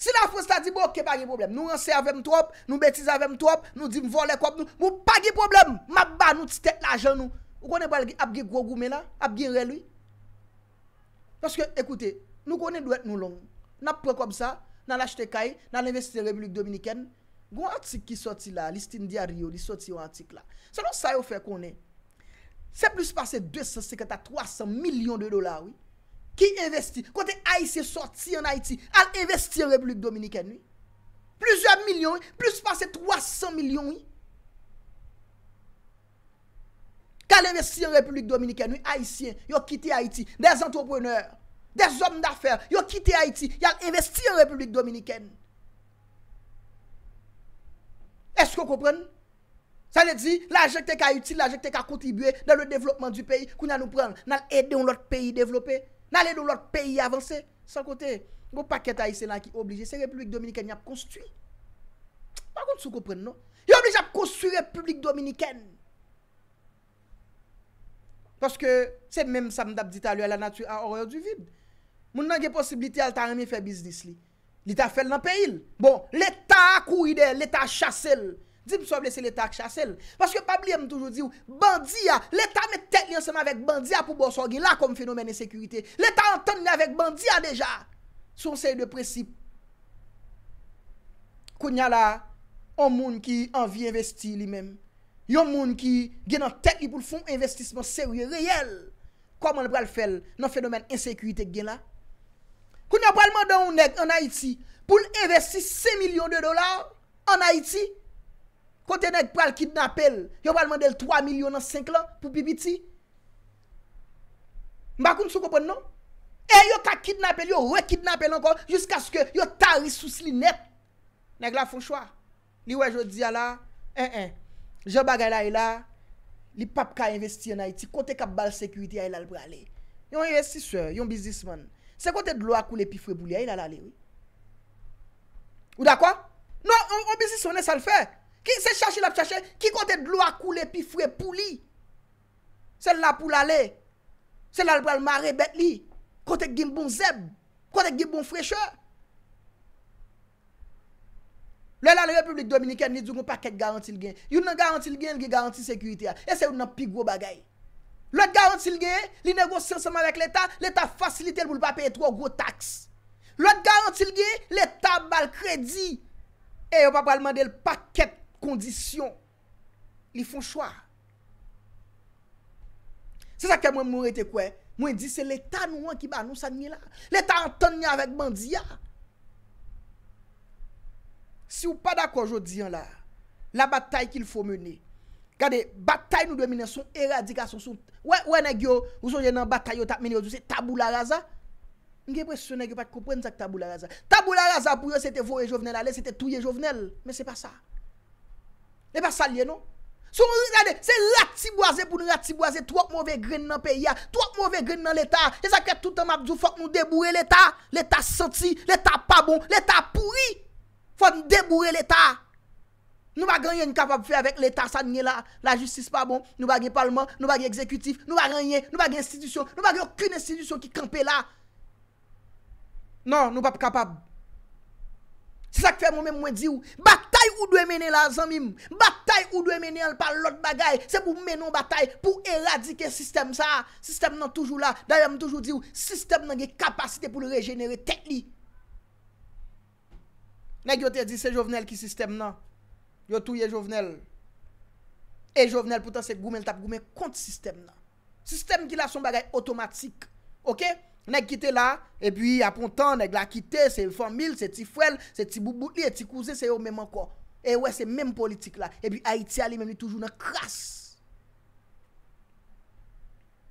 Si la fos ta di bo, ke pa ge problem, nou an servem trop, nou betizavem trop, nou dim vole kop nou, mou pa ge problem, ma banou ti tek l'ajan nou. Ou konen pa ap ge gro goumena, ap ge reluy. Paske, ekoute, nou konen dwe nou long, nap pre kom sa, nan l'achete kaye, nan l'investi en Republik Dominiken, gwo antik ki soti la, listin di a ryo, li soti yo antik la. Se non sa yo fè konen, se plus pase 250, 300 milyon de dolar wè, ki investi, kote Aisyen soti en Haiti, al investi en Republik Dominiken wè. Plus ya milyon wè, plus pase 300 milyon wè. Kal investi en Republik Dominiken wè, Aisyen yo kiti Haiti, des entropreneur. Des om da fer, yo kite Haiti, yal investi yon Republik Dominikèn. Esko koupren? Sa ne di, la jek te ka iti, la jek te ka kontibue nan le devlopman du peyi kou nan nou pran, nan edon lot peyi devlope, nan edon lot peyi avanse. San kote, go paket a yise nan ki oblije, se Republik Dominikèn nyap konstu. Ma kont sou koupren nou? Yo oblije ap konstu Republik Dominikèn. Paske, se menm sa mdap dita lyo a la natu, a horreur du vib. Moun nan gen posibilite al ta reme fè biznis li. Li ta fèl nan peyil. Bon, leta akou ide, leta chasel. Dib sou blese leta ak chasel. Paske pablèm toujou di ou, bandiya. Leta mè tek li ansen avèk bandiya pou bòso gè la kom fenomen e sekurite. Leta anten li avèk bandiya deja. Soun sey de presip. Koun ya la, yon moun ki anvi investi li mèm. Yon moun ki gen an tek li pou l'foum investisman seriè, reyèl. Koman pral fèl nan fenomen e sekurite gen la? Koun yon palman de yon neg an Haiti pou l'investi 5 milyon de dolar an Haiti. Kote neg pal kidnapel, yon palman del 3 milyon nan 5 lan pou pipiti. Mbakoun sou kopon nou? E yon ta kidnapel, yon re-kidnapel ankon, jiska skyo yon tari sous li net. Neg la fon chwa. Li wej yo di ala, en eh, en. Eh, je bagay la yon e la, li pap ka investi an Haiti, kote ka bal sekwiti a yon e la pou yale. Yon investi se, yon bizisman, Se kote dlo akou le pi fwe pou li a yi la la li. Ou da kwa? Non, an bisis wane sa l fe. Se chache la p chache, ki kote dlo akou le pi fwe pou li. Se l la pou la le. Se l la l pral mare bet li. Kote gil bon zeb. Kote gil bon fweche. Le la le Republik Dominikè, ni djoukou pa kek garanti l gen. Yon nan garanti l gen, gen garanti sekwiti a. E se yon nan pi gwo bagay. Lòt garanti lge, li negosir seman vek l'Etat, l'Etat fasilite l pou l'pa peye 3 gros taks. Lòt garanti lge, l'Etat bal kredi. E yo pa pralman del paket kondisyon. Li fon chwa. Se sa ke mwen mou rete kwe, mwen di se l'Etat nou an ki ba nou san mi la. L'Etat an ton ni avèk bandiya. Si ou pa da kwa jodi an la, la batay ki l fo meney. Gade, batay nou domine, son eradikasyon, son... Ouè, ouè, negyo, ou son jen nan batay yo tap meni yo, sou se tabou la raza. Nge presyon negyo pati koupren sa k tabou la raza. Tabou la raza pou yo, se te vore jovenel ale, se te touye jovenel. Men se pa sa. Ne pa sa liye, nou. Sou, gade, se lati boaze pou nou lati boaze, twok mouve grin nan peya, ah. twok mouve grin nan leta. E zake toutan mabdou fok nou deboure leta. Leta santi, leta pa bon, leta pouri. Fok nou deboure leta. Nou bagan yon yon kapab fè avèk l'Etat sa nye la, la justice pa bon, nou bagan yon parlman, nou bagan yon ekzekutif, nou bagan yon, nou bagan yon institisyon, nou bagan yon kine institisyon ki kampe la. Non, nou pap kapab. Se sa ki fè moun mè mwen di ou, batay ou dwe mène la zanmim, batay ou dwe mène al pa lot bagay, se pou mè non batay, pou eradike sistem sa. Sistem nan toujou la, da yon mwen toujou di ou, sistem nan gen kapasite pou le regenere tek li. Nè gyo te di se jovenel ki sistem nan. Yo touye jovenel E jovenel pou tan se goumen tap goumen kont sistem nan Sistem ki la son bagay otomatik Ok Nèk kite la E pi apon tan nèk la kite Se yon formil, se ti fwel, se ti boubouli, se ti kouze Se yon menman kon E wè se menm politik la E pi Haiti ali menm ni toujoun nan kras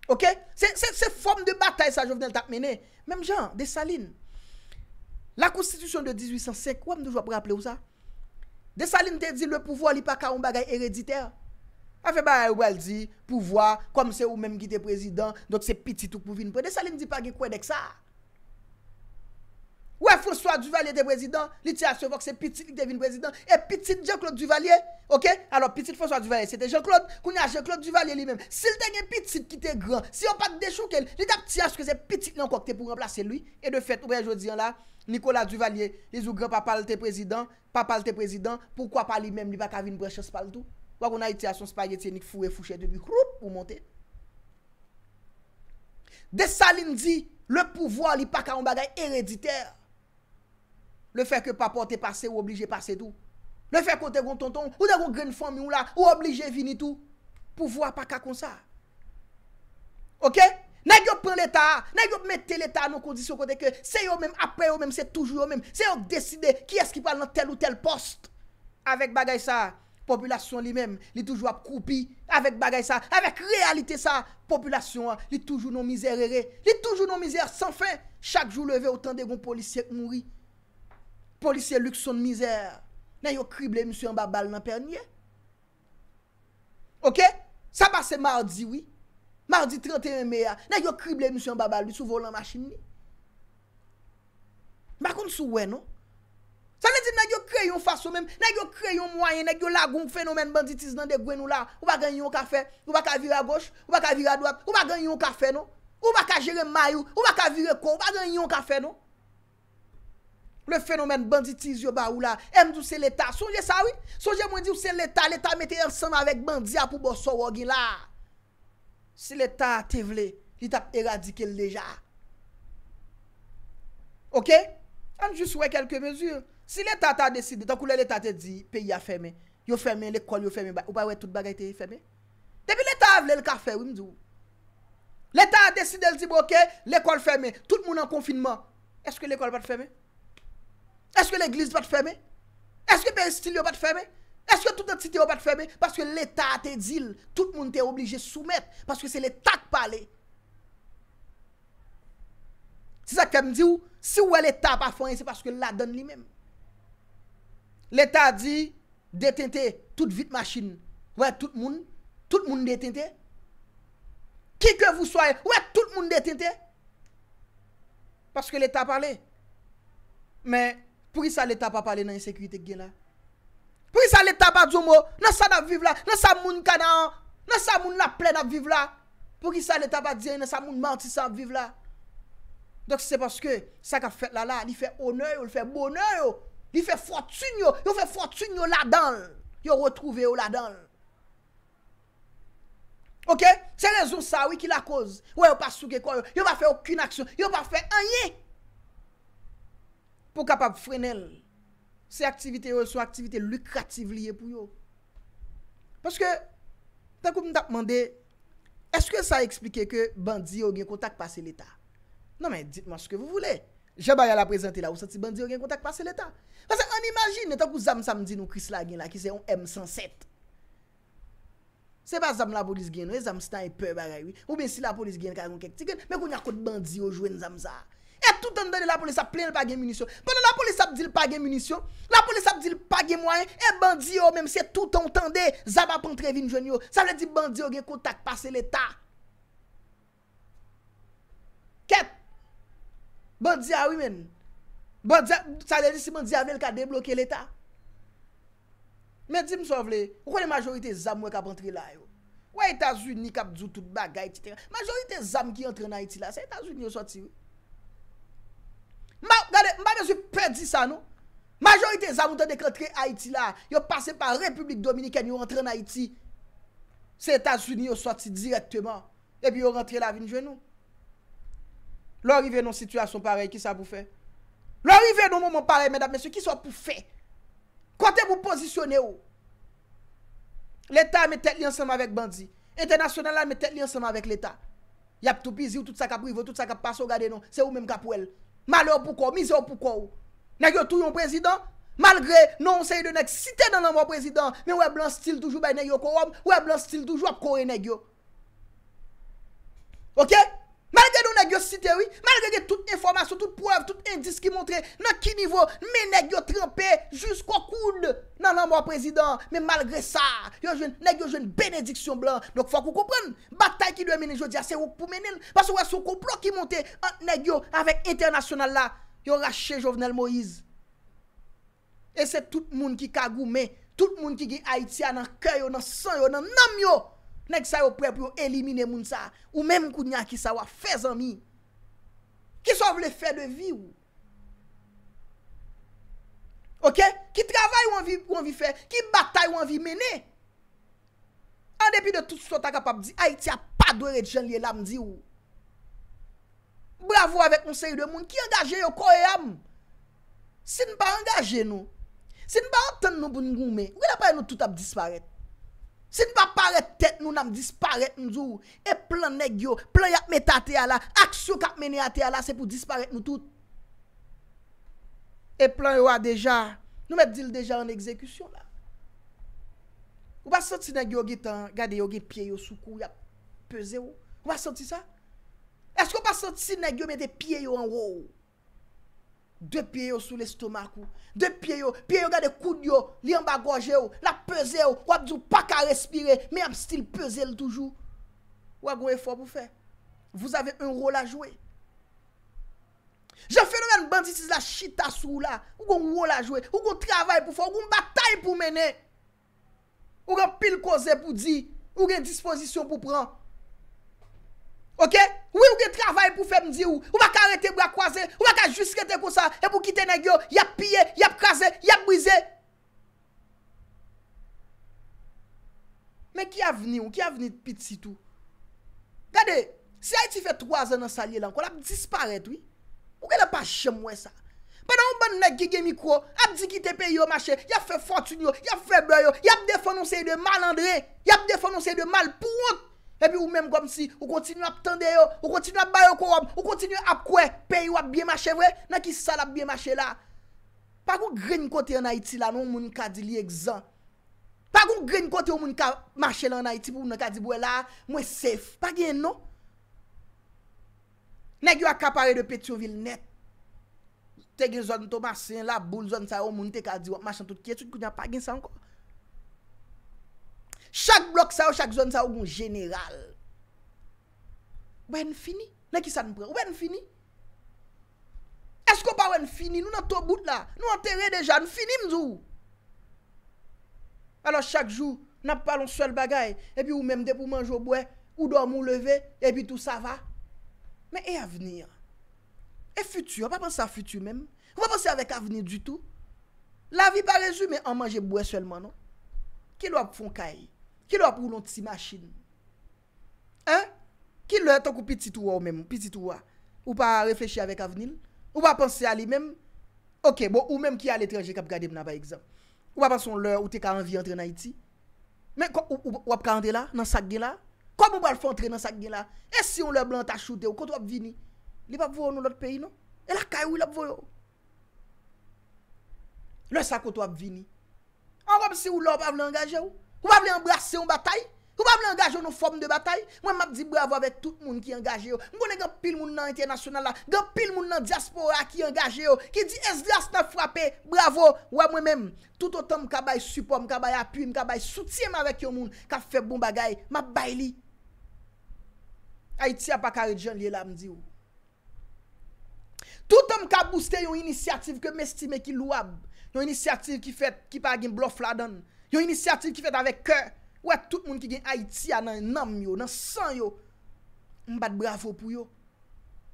Ok Se form de batay sa jovenel tap mene Mem jan, de salin La konstitusyon de 1805 Wèm nou jwa pou rappele ou sa? Desaline te di le pouvo li pa ka ou bagay erediter. A fe bagay ou al di pouvo, kom se ou menm ki te prezident, donk se pitit ou pou vin prezident. Desaline di pa ge kwen dek sa. Ou e foswa duvalye te prezident, li tia se vok se pitit li te vin prezident. E pitit Jean-Claude Duvalier, ok? Alors pitit foswa duvalye, se te Jean-Claude, kouni a Jean-Claude Duvalier li menm. Sil tenye pitit ki te gran, si yo pat de choukel, li tap tia se pitit nan kokte pou remplase lui. E de fet, ou e jodi an la, Nikola Duvalier, li zou gre pa palte prezident, pa palte prezident, poukwa pali mem li baka vin breche spal tou? Wakou na iti asyon spal yeti enik fure fuche de bi, krup, pou monte. De salin di, le pouvoi li paka an bagay erediter. Le fek yo pa porte pase ou oblije pase tou. Le fek yo te kon ton ton, ou de kon gren fon mi ou la, ou oblije vini tou. Pouvoi paka kon sa. Ok? Ok? Nè yon pren l'Etat, nè yon mette l'Etat nou kondisyon kote ke Se yon mèm, apè yon mèm, se toujou yon mèm Se yon deside, ki eski pal nan tel ou tel post Avek bagay sa, populasyon li mèm, li toujou ap koupi Avek bagay sa, avek realite sa, populasyon a, li toujou nou mizerere Li toujou nou mizer, san fin, chak jou leve ou tan de yon polisye mouri Polisye luk son mizer, nè yon krible msye mba bal nan pernye Ok, sa basse mardziwi Mardi 31 Mea, ne yo krible Misyon Babalou sou volan masin mi? Mwakoun sou wè non? Sa ne di ne yo kre yon fason men, ne yo kre yon mwanyen, ne yo lagoun fenomen banditis nan de gwen ou la, ou bagan yon ka fe, ou bagan vira goch, ou bagan vira doak, ou bagan yon ka fe non? Ou bagan jere mayou, ou bagan vira kon, ou bagan yon ka fe non? Le fenomen banditis yo ba ou la, em di ou se leta, sonje sa ou? Sonje mwen di ou se leta, leta mette yon sanm avek bandia pou boso wogin la. Si lè tan te vle, lè tan te eradike lè jà. Ok? An jous wè kelke mezur. Si lè tan tan deside, tan kou lè lè tan te di, pe y a fèmè. Yo fèmè, lè kon yo fèmè, ou pa wè tout bagay te fèmè. Depi lè tan vle lè ka fè, wè mdou. Lè tan deside, lè di boke, lè kon fèmè. Tout moun an konfinman. Eske lè kon pat fèmè? Eske lè glis pat fèmè? Eske pe stil yo pat fèmè? Eske tout an titi ou pat febe? Paske l'Etat te dil. Tout moun te oblige soumet. Paske se l'Etat pali. Se sa kem di ou, se ou wè l'Etat pa fwen, se paske la don li men. L'Etat di, detente tout vit machine. Wè tout moun, tout moun detente. Ki ke vous soye, wè tout moun detente. Paske l'Etat pali. Men, pou y sa l'Etat pa pali nan y sekurite gen la? Pou ki sa le taba djoum ou, nan sa nan viv la, nan sa moun kanan, nan sa moun nan ple nan viv la. Pou ki sa le taba djoum, nan sa moun manti san viv la. Dok se se paske, sa ka fet lala, li fe oney ou, li fe money ou, li fe fotun yo, yo fe fotun yo la danl. Yo retrouve yo la danl. Ok, se le zon sa wiki la koz, yo pa souke kwa yo, yo pa fe okun aksyon, yo pa fe anye pou kapap frenel. Se aktivite euh, yo sou aktivite lukrativ liye pou yo. Paske, tan kou mta pman de, eske sa explike ke bandi yo gen kontak pase l'Etat? Nan men, ditman se ke vous voulez. Je baya la prezente la ou sa ti bandi yo gen kontak pase l'Etat. Paske, an imagine, tan kou zam samdi nou kris la gen la ki se yon M107. Se pa zam la polis gen nou, e zam si nan e pe baraywi, ou ben si la polis gen ka yon kek ti gen, men kou nyakot bandi yo jwen zam sa. E tout an dande la polis ap plen l pa gen munisyon. Pwè nan la polis ap di l pa gen munisyon, la polis ap di l pa gen mwayen, e bandi yo menm se tout an tande zaba pantre vin jwen yo, sa vle di bandi yo gen kontak pase l etat. Ket! Bandi a wimen. Sa vle di si bandi a vel ka deblokye l etat. Men di msou avle, wè konen majorite zab mwen ka pantre la yo. Wè ita zwi ni kap djoutout bagay iti ten. Majorite zab ki yon tren na iti la, sa yon ta zwi ni yo soti yo. Mbade, mbade, jyè predi sa nou. Majorite zavoun te dek entre Haiti la. Yo pase par Republik Dominik en yo rentre en Haiti. Se Etats-Unis yo sorti direktman. E pi yo rentre la vinjwen nou. Lò rive nou, situasyon parel. Ki sa pou fe? Lò rive nou, moun moun parel, mèdap, mèsyon. Ki sa pou fe? Kote mou posisyone yo. L'Etat mè tèk li ansèm avèk bandi. Internasyonale mè tèk li ansèm avèk l'Etat. Yap toupi, zi ou tout sa kaprivo, tout sa kaprivo, tout sa kaprivo. Pase ou gade nou, se ou Malè ou poukou, mizè ou poukou Nèk yo tou yon prezident Malgré, nou on se yon nek sitè nan anman prezident Men wè blan stil toujou bè nèk yo kou om Wè blan stil toujou ak kou e nèk yo Ok? Nagyo sitewi, malgre de tout informasyon, tout pouev, tout indis ki montre, nan ki nivou, men nagyo trempè, jous kwa koul. Nan nan mwa prezident, men malgre sa, nagyo jwen benediksyon blan. Dok fwa kou koupen, batay ki lwen menen jodi ase wouk pou menen, bas wè sou kouplo ki monte, an euh, nagyo avèk internasyonal la, yon rache Jovenel Moïse. E se tout moun ki kagou men, tout moun ki gi Haitia nan kè yo, nan san yo, nan nam yo, Nèk sa yo prè pou yo elimine moun sa, ou mèm kou nyan ki sa wafè zan mi. Ki so vle fè de vi wou. Ok? Ki travè yon vi fè, ki batay yon vi mène. An depi de tout sou takap ap di, ay ti ap pa do rejjan liye lam di wou. Bravo avè konser yon moun ki engaje yon koe yam. Si npa engaje nou, si npa anten nou boun ngou mè, wè la pa yon tout ap disparet. Si nou pa parep tet nou nam disparep nou zou, e plan negyo, plan yap met ate ala, aksyon kap meni ate ala, se pou disparep nou tout. E plan yo a deja, nou met dil deja an ekzekusyon la. Ou pa soti negyo gitan, gade yo gen pye yo soukou, yap pese yo? Ou pa soti sa? Esko pa soti negyo met e pye yo an wou? Dè pye yo sou l'estomak ou, dè pye yo, pye yo gade koun yo, li an bagoje ou, la peze ou, wap zou pa ka respire, mè yam stil peze el toujou. Wap gwen e fò pou fè. Vouz avè un rol a jwè. Jè fè nou yon banditis la chita sou la, wou gwen rol a jwè, wou gwen travay pou fò, wou gwen batay pou mènen. Wou gwen pil ko zè pou di, wou gwen dispozisyon pou pran. Ouye ouye travaye pou fe mdi ou? Ouwa ka arete bra kwaze? Ouwa ka juskete kwa sa? E pou kite negyo? Yap pye? Yap kwaze? Yap brize? Men ki ya veni ou? Ki ya veni te pit si tou? Gade, se ay ti fe 3 an an salye lan, kon ap disparete ouye? Ouye la pa chemwe sa? Benan ou ban negye ge mikro, ap di kite pe yo mache, yap fe fontun yo, yap fe beyo, yap defonon se de mal andre, yap defonon se de mal pou wak Epi ou menm kom si, ou kontinu ap tende yo, ou kontinu ap bayo korom, ou kontinu ap kwe, peyi wap biye mache vwe, nan ki salap biye mache la. Pak ou gren kote anayiti la nou mouni ka di li egzan. Pak ou gren kote mouni ka mache la anayiti pou mouni ka di bwe la, mwen sef. Pak gen non. Nan ki wakapare de Petrovil net. Te gen zon ton masen la, boun zon sa yon mouni te ka di wap masen tout kye, tout kwenya pak gen san kon. Chak blok sa yo, chak zon sa yo goun general. Wè n fini? Nè ki sa nou pre? Wè n fini? Esko pa wè n fini? Nou nan to bout la. Nou anterre deja. N fini mzou. Alors chak jou, nan pa lon swel bagay, epi ou mèm de pou manjou bwe, ou dorm ou leve, epi tout sa va. Mè e avenir. E futu. An pa pan sa futu mèm. Wè pan se avèk avenir du tout. La vi pa rezou, mè an manjou bwe swel manon. Ki lò ap fon kayi? Ki lop ou lonti ma chini Ki lop tok ou piti touwa ou menmou Piti touwa Ou pa refleche avek avenil Ou pa pense a li menm Ou menm ki a letranje kap gade mna ba egzap Ou pa pense ou lop ou te ka anvi entre naiti Menk ou wap kante la Nan sak gen la Kom ou wap al fonte nan sak gen la E si ou lop lantachou de ou kont wap vini Li wap voun ou lot peyi nou E la kayou wap voun Lop sa kont wap vini Ou wap si ou lop av langaje ou Ou pa vle embrase yon batay? Ou pa vle engaje yon nou form de batay? Mwen map di bravo avèk tout moun ki engaje yo. Mwen mwen gen pil moun nan internasyonal la. Gen pil moun nan diaspora ki engaje yo. Ki di es dras nan frape. Bravo. Ouwa mwen men. Tout o tom kaba yon support mwen kaba yon api mwen kaba yon soutien mwen avèk yon moun. Ka fe bon bagay. Mwen bay li. A iti apakare djan liye la mwen di yo. Tout o tom ka booste yon inisiyatif ke mè stime ki louab. Yon inisiyatif ki fèt ki pa agen blof ladan. Yon inisiativ ki fet avèk kè, wè tout moun ki gen Aitia nan nanm yo, nan san yo, mbate bravo pou yo.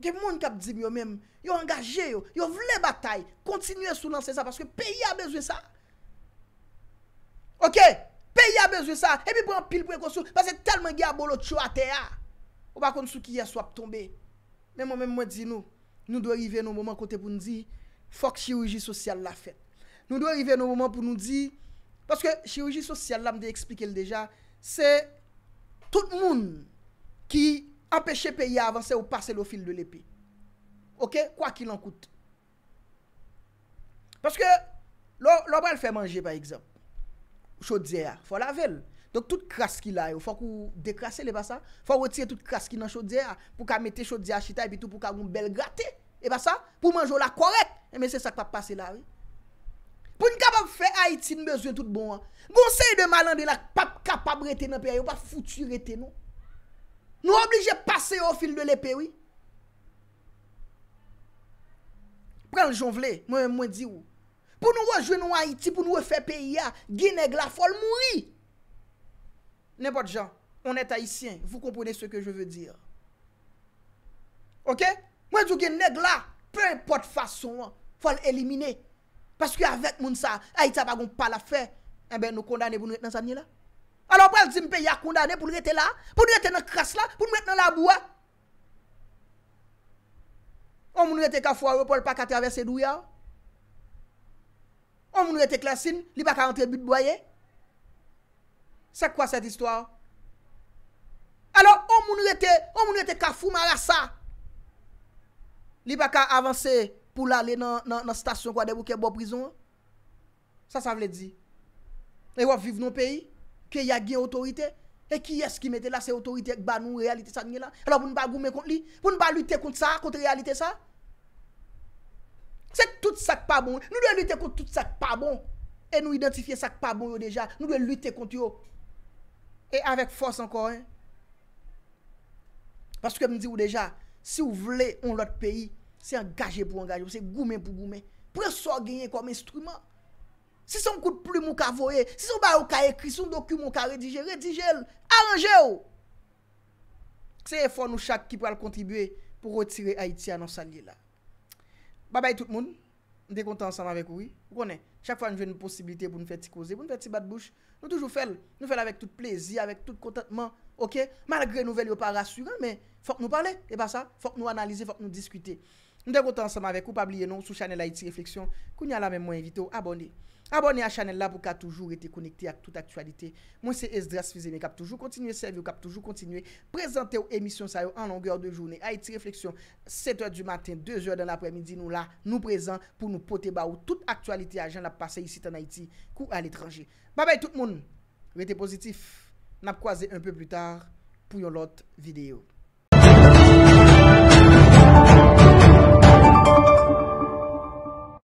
Gè moun kap dizib yo mèm, yo angaje yo, yo vle batay, kontinuè sou lanse sa, paske peyi a bezwe sa. Ok? Peyi a bezwe sa, epi pwè an pil pwè konsou, pasè telman gè a bolot chou a tè ya. Ou pa konsou ki yè swap tombe. Mè mè mè mwen di nou, nou dò rive nou mouman kontè pou nou di, fok chirouji sosyal la fèt. Nou dò rive nou mouman pou nou di, Paske chirouji sosyal la mde eksplike l deja, se tout moun ki apèche peye avanse ou pase l o fil de l epi. Ok, kwa ki l an koute. Paske l obrel fè manje par exemple, chodze ya, fò la vel. Donk tout kras ki la yo, fò kou dekrasse l e basa, fò wotire tout kras ki nan chodze ya, pou ka mette chodze eh, ya chita e bitou pou ka moun bel graté. E basa, pou manjou la korek, e men se sa kwa pase la wè. Pou nou kapab fè Haiti, nou bezwen tout bon an. Gon se y de malande la, pap kapab rete nan pe a, yo pa foutu rete non. nou. Nou oblije pase yo fil de lepewi. Pren l'jonvle, mwen di ou. Pou nou wajwen nou Haiti, pou nou wajwen pe a, gineg la fol mouri. Nenpot jan, on et Haitien, vou kompone se ke je ve dire. Ok? Mwen di ou gineg la, pwen pot fason an, fol elimine. Paske avek moun sa, a ita bagon pa la fe, ebe nou kondane pou nou ete nan sanye la. Alo pou el zimpe ya kondane pou nou ete la, pou nou ete nan kras la, pou nou ete nan la boua. O moun ou ete kafou a repol pa kate avese dou ya. O moun ou ete klasin, li baka anter bit boye. Se kwa set istwa? Alo o moun ou ete, o moun ou ete kafou marasa. Li baka avanse klasin. pou la le nan stasyon kwa debou ke bo prizon. Sa sa vle di. E wap viv nou peyi, ke yagye otorite, e ki yes ki mette la se otorite ek ba nou realite sa nye la. E la pou nou ba goume kont li, pou nou ba lute kont sa, kont realite sa. Se tout sak pa bon, nou doye lute kont tout sak pa bon, e nou identifye sak pa bon yo deja, nou doye lute kont yo. E avek fos anko. Paske m di ou deja, si ou vle on lot peyi, Se engaje pou engaje, se goumen pou goumen. Preso genye kom instrument. Si son koute pli mou ka voye, si son bay ou ka ekri, si son dokum mou ka redije, redije el. Aranje ou! Se e fon nou chak ki pou al kontribue pou rotire Haiti anonsanye la. Babay tout moun. M dekontan ansanm avek ou. Chak fwa nou jwen nou posibilite pou nou fet si koze, pou nou fet si bat bouch. Nou toujou fel. Nou fel avek tout plezi, avek tout kontatman. Malagre nou vel yo pa rasyur, fok nou parle, fok nou analize, fok nou diskute. Nde gote ansama vek ou pabliye nou sou chanel Haiti Reflexyon Kou nye alame mwen evite ou abone Abone a chanel la pou ka toujou rete konekte ak tout aktualite Mwen se es dras fizeme kap toujou kontinue Servi ou kap toujou kontinue Prezante ou emisyon sa yo an longor de jounen Haiti Reflexyon 7 oe du maten 2 oe dan apremidi Nou la nou prezant pou nou pote ba ou Tout aktualite a jen la passe yisi tan Haiti Kou al etranje Babay tout moun Rete pozitif Nap kwaze un peu plu tar Pou yon lot videyo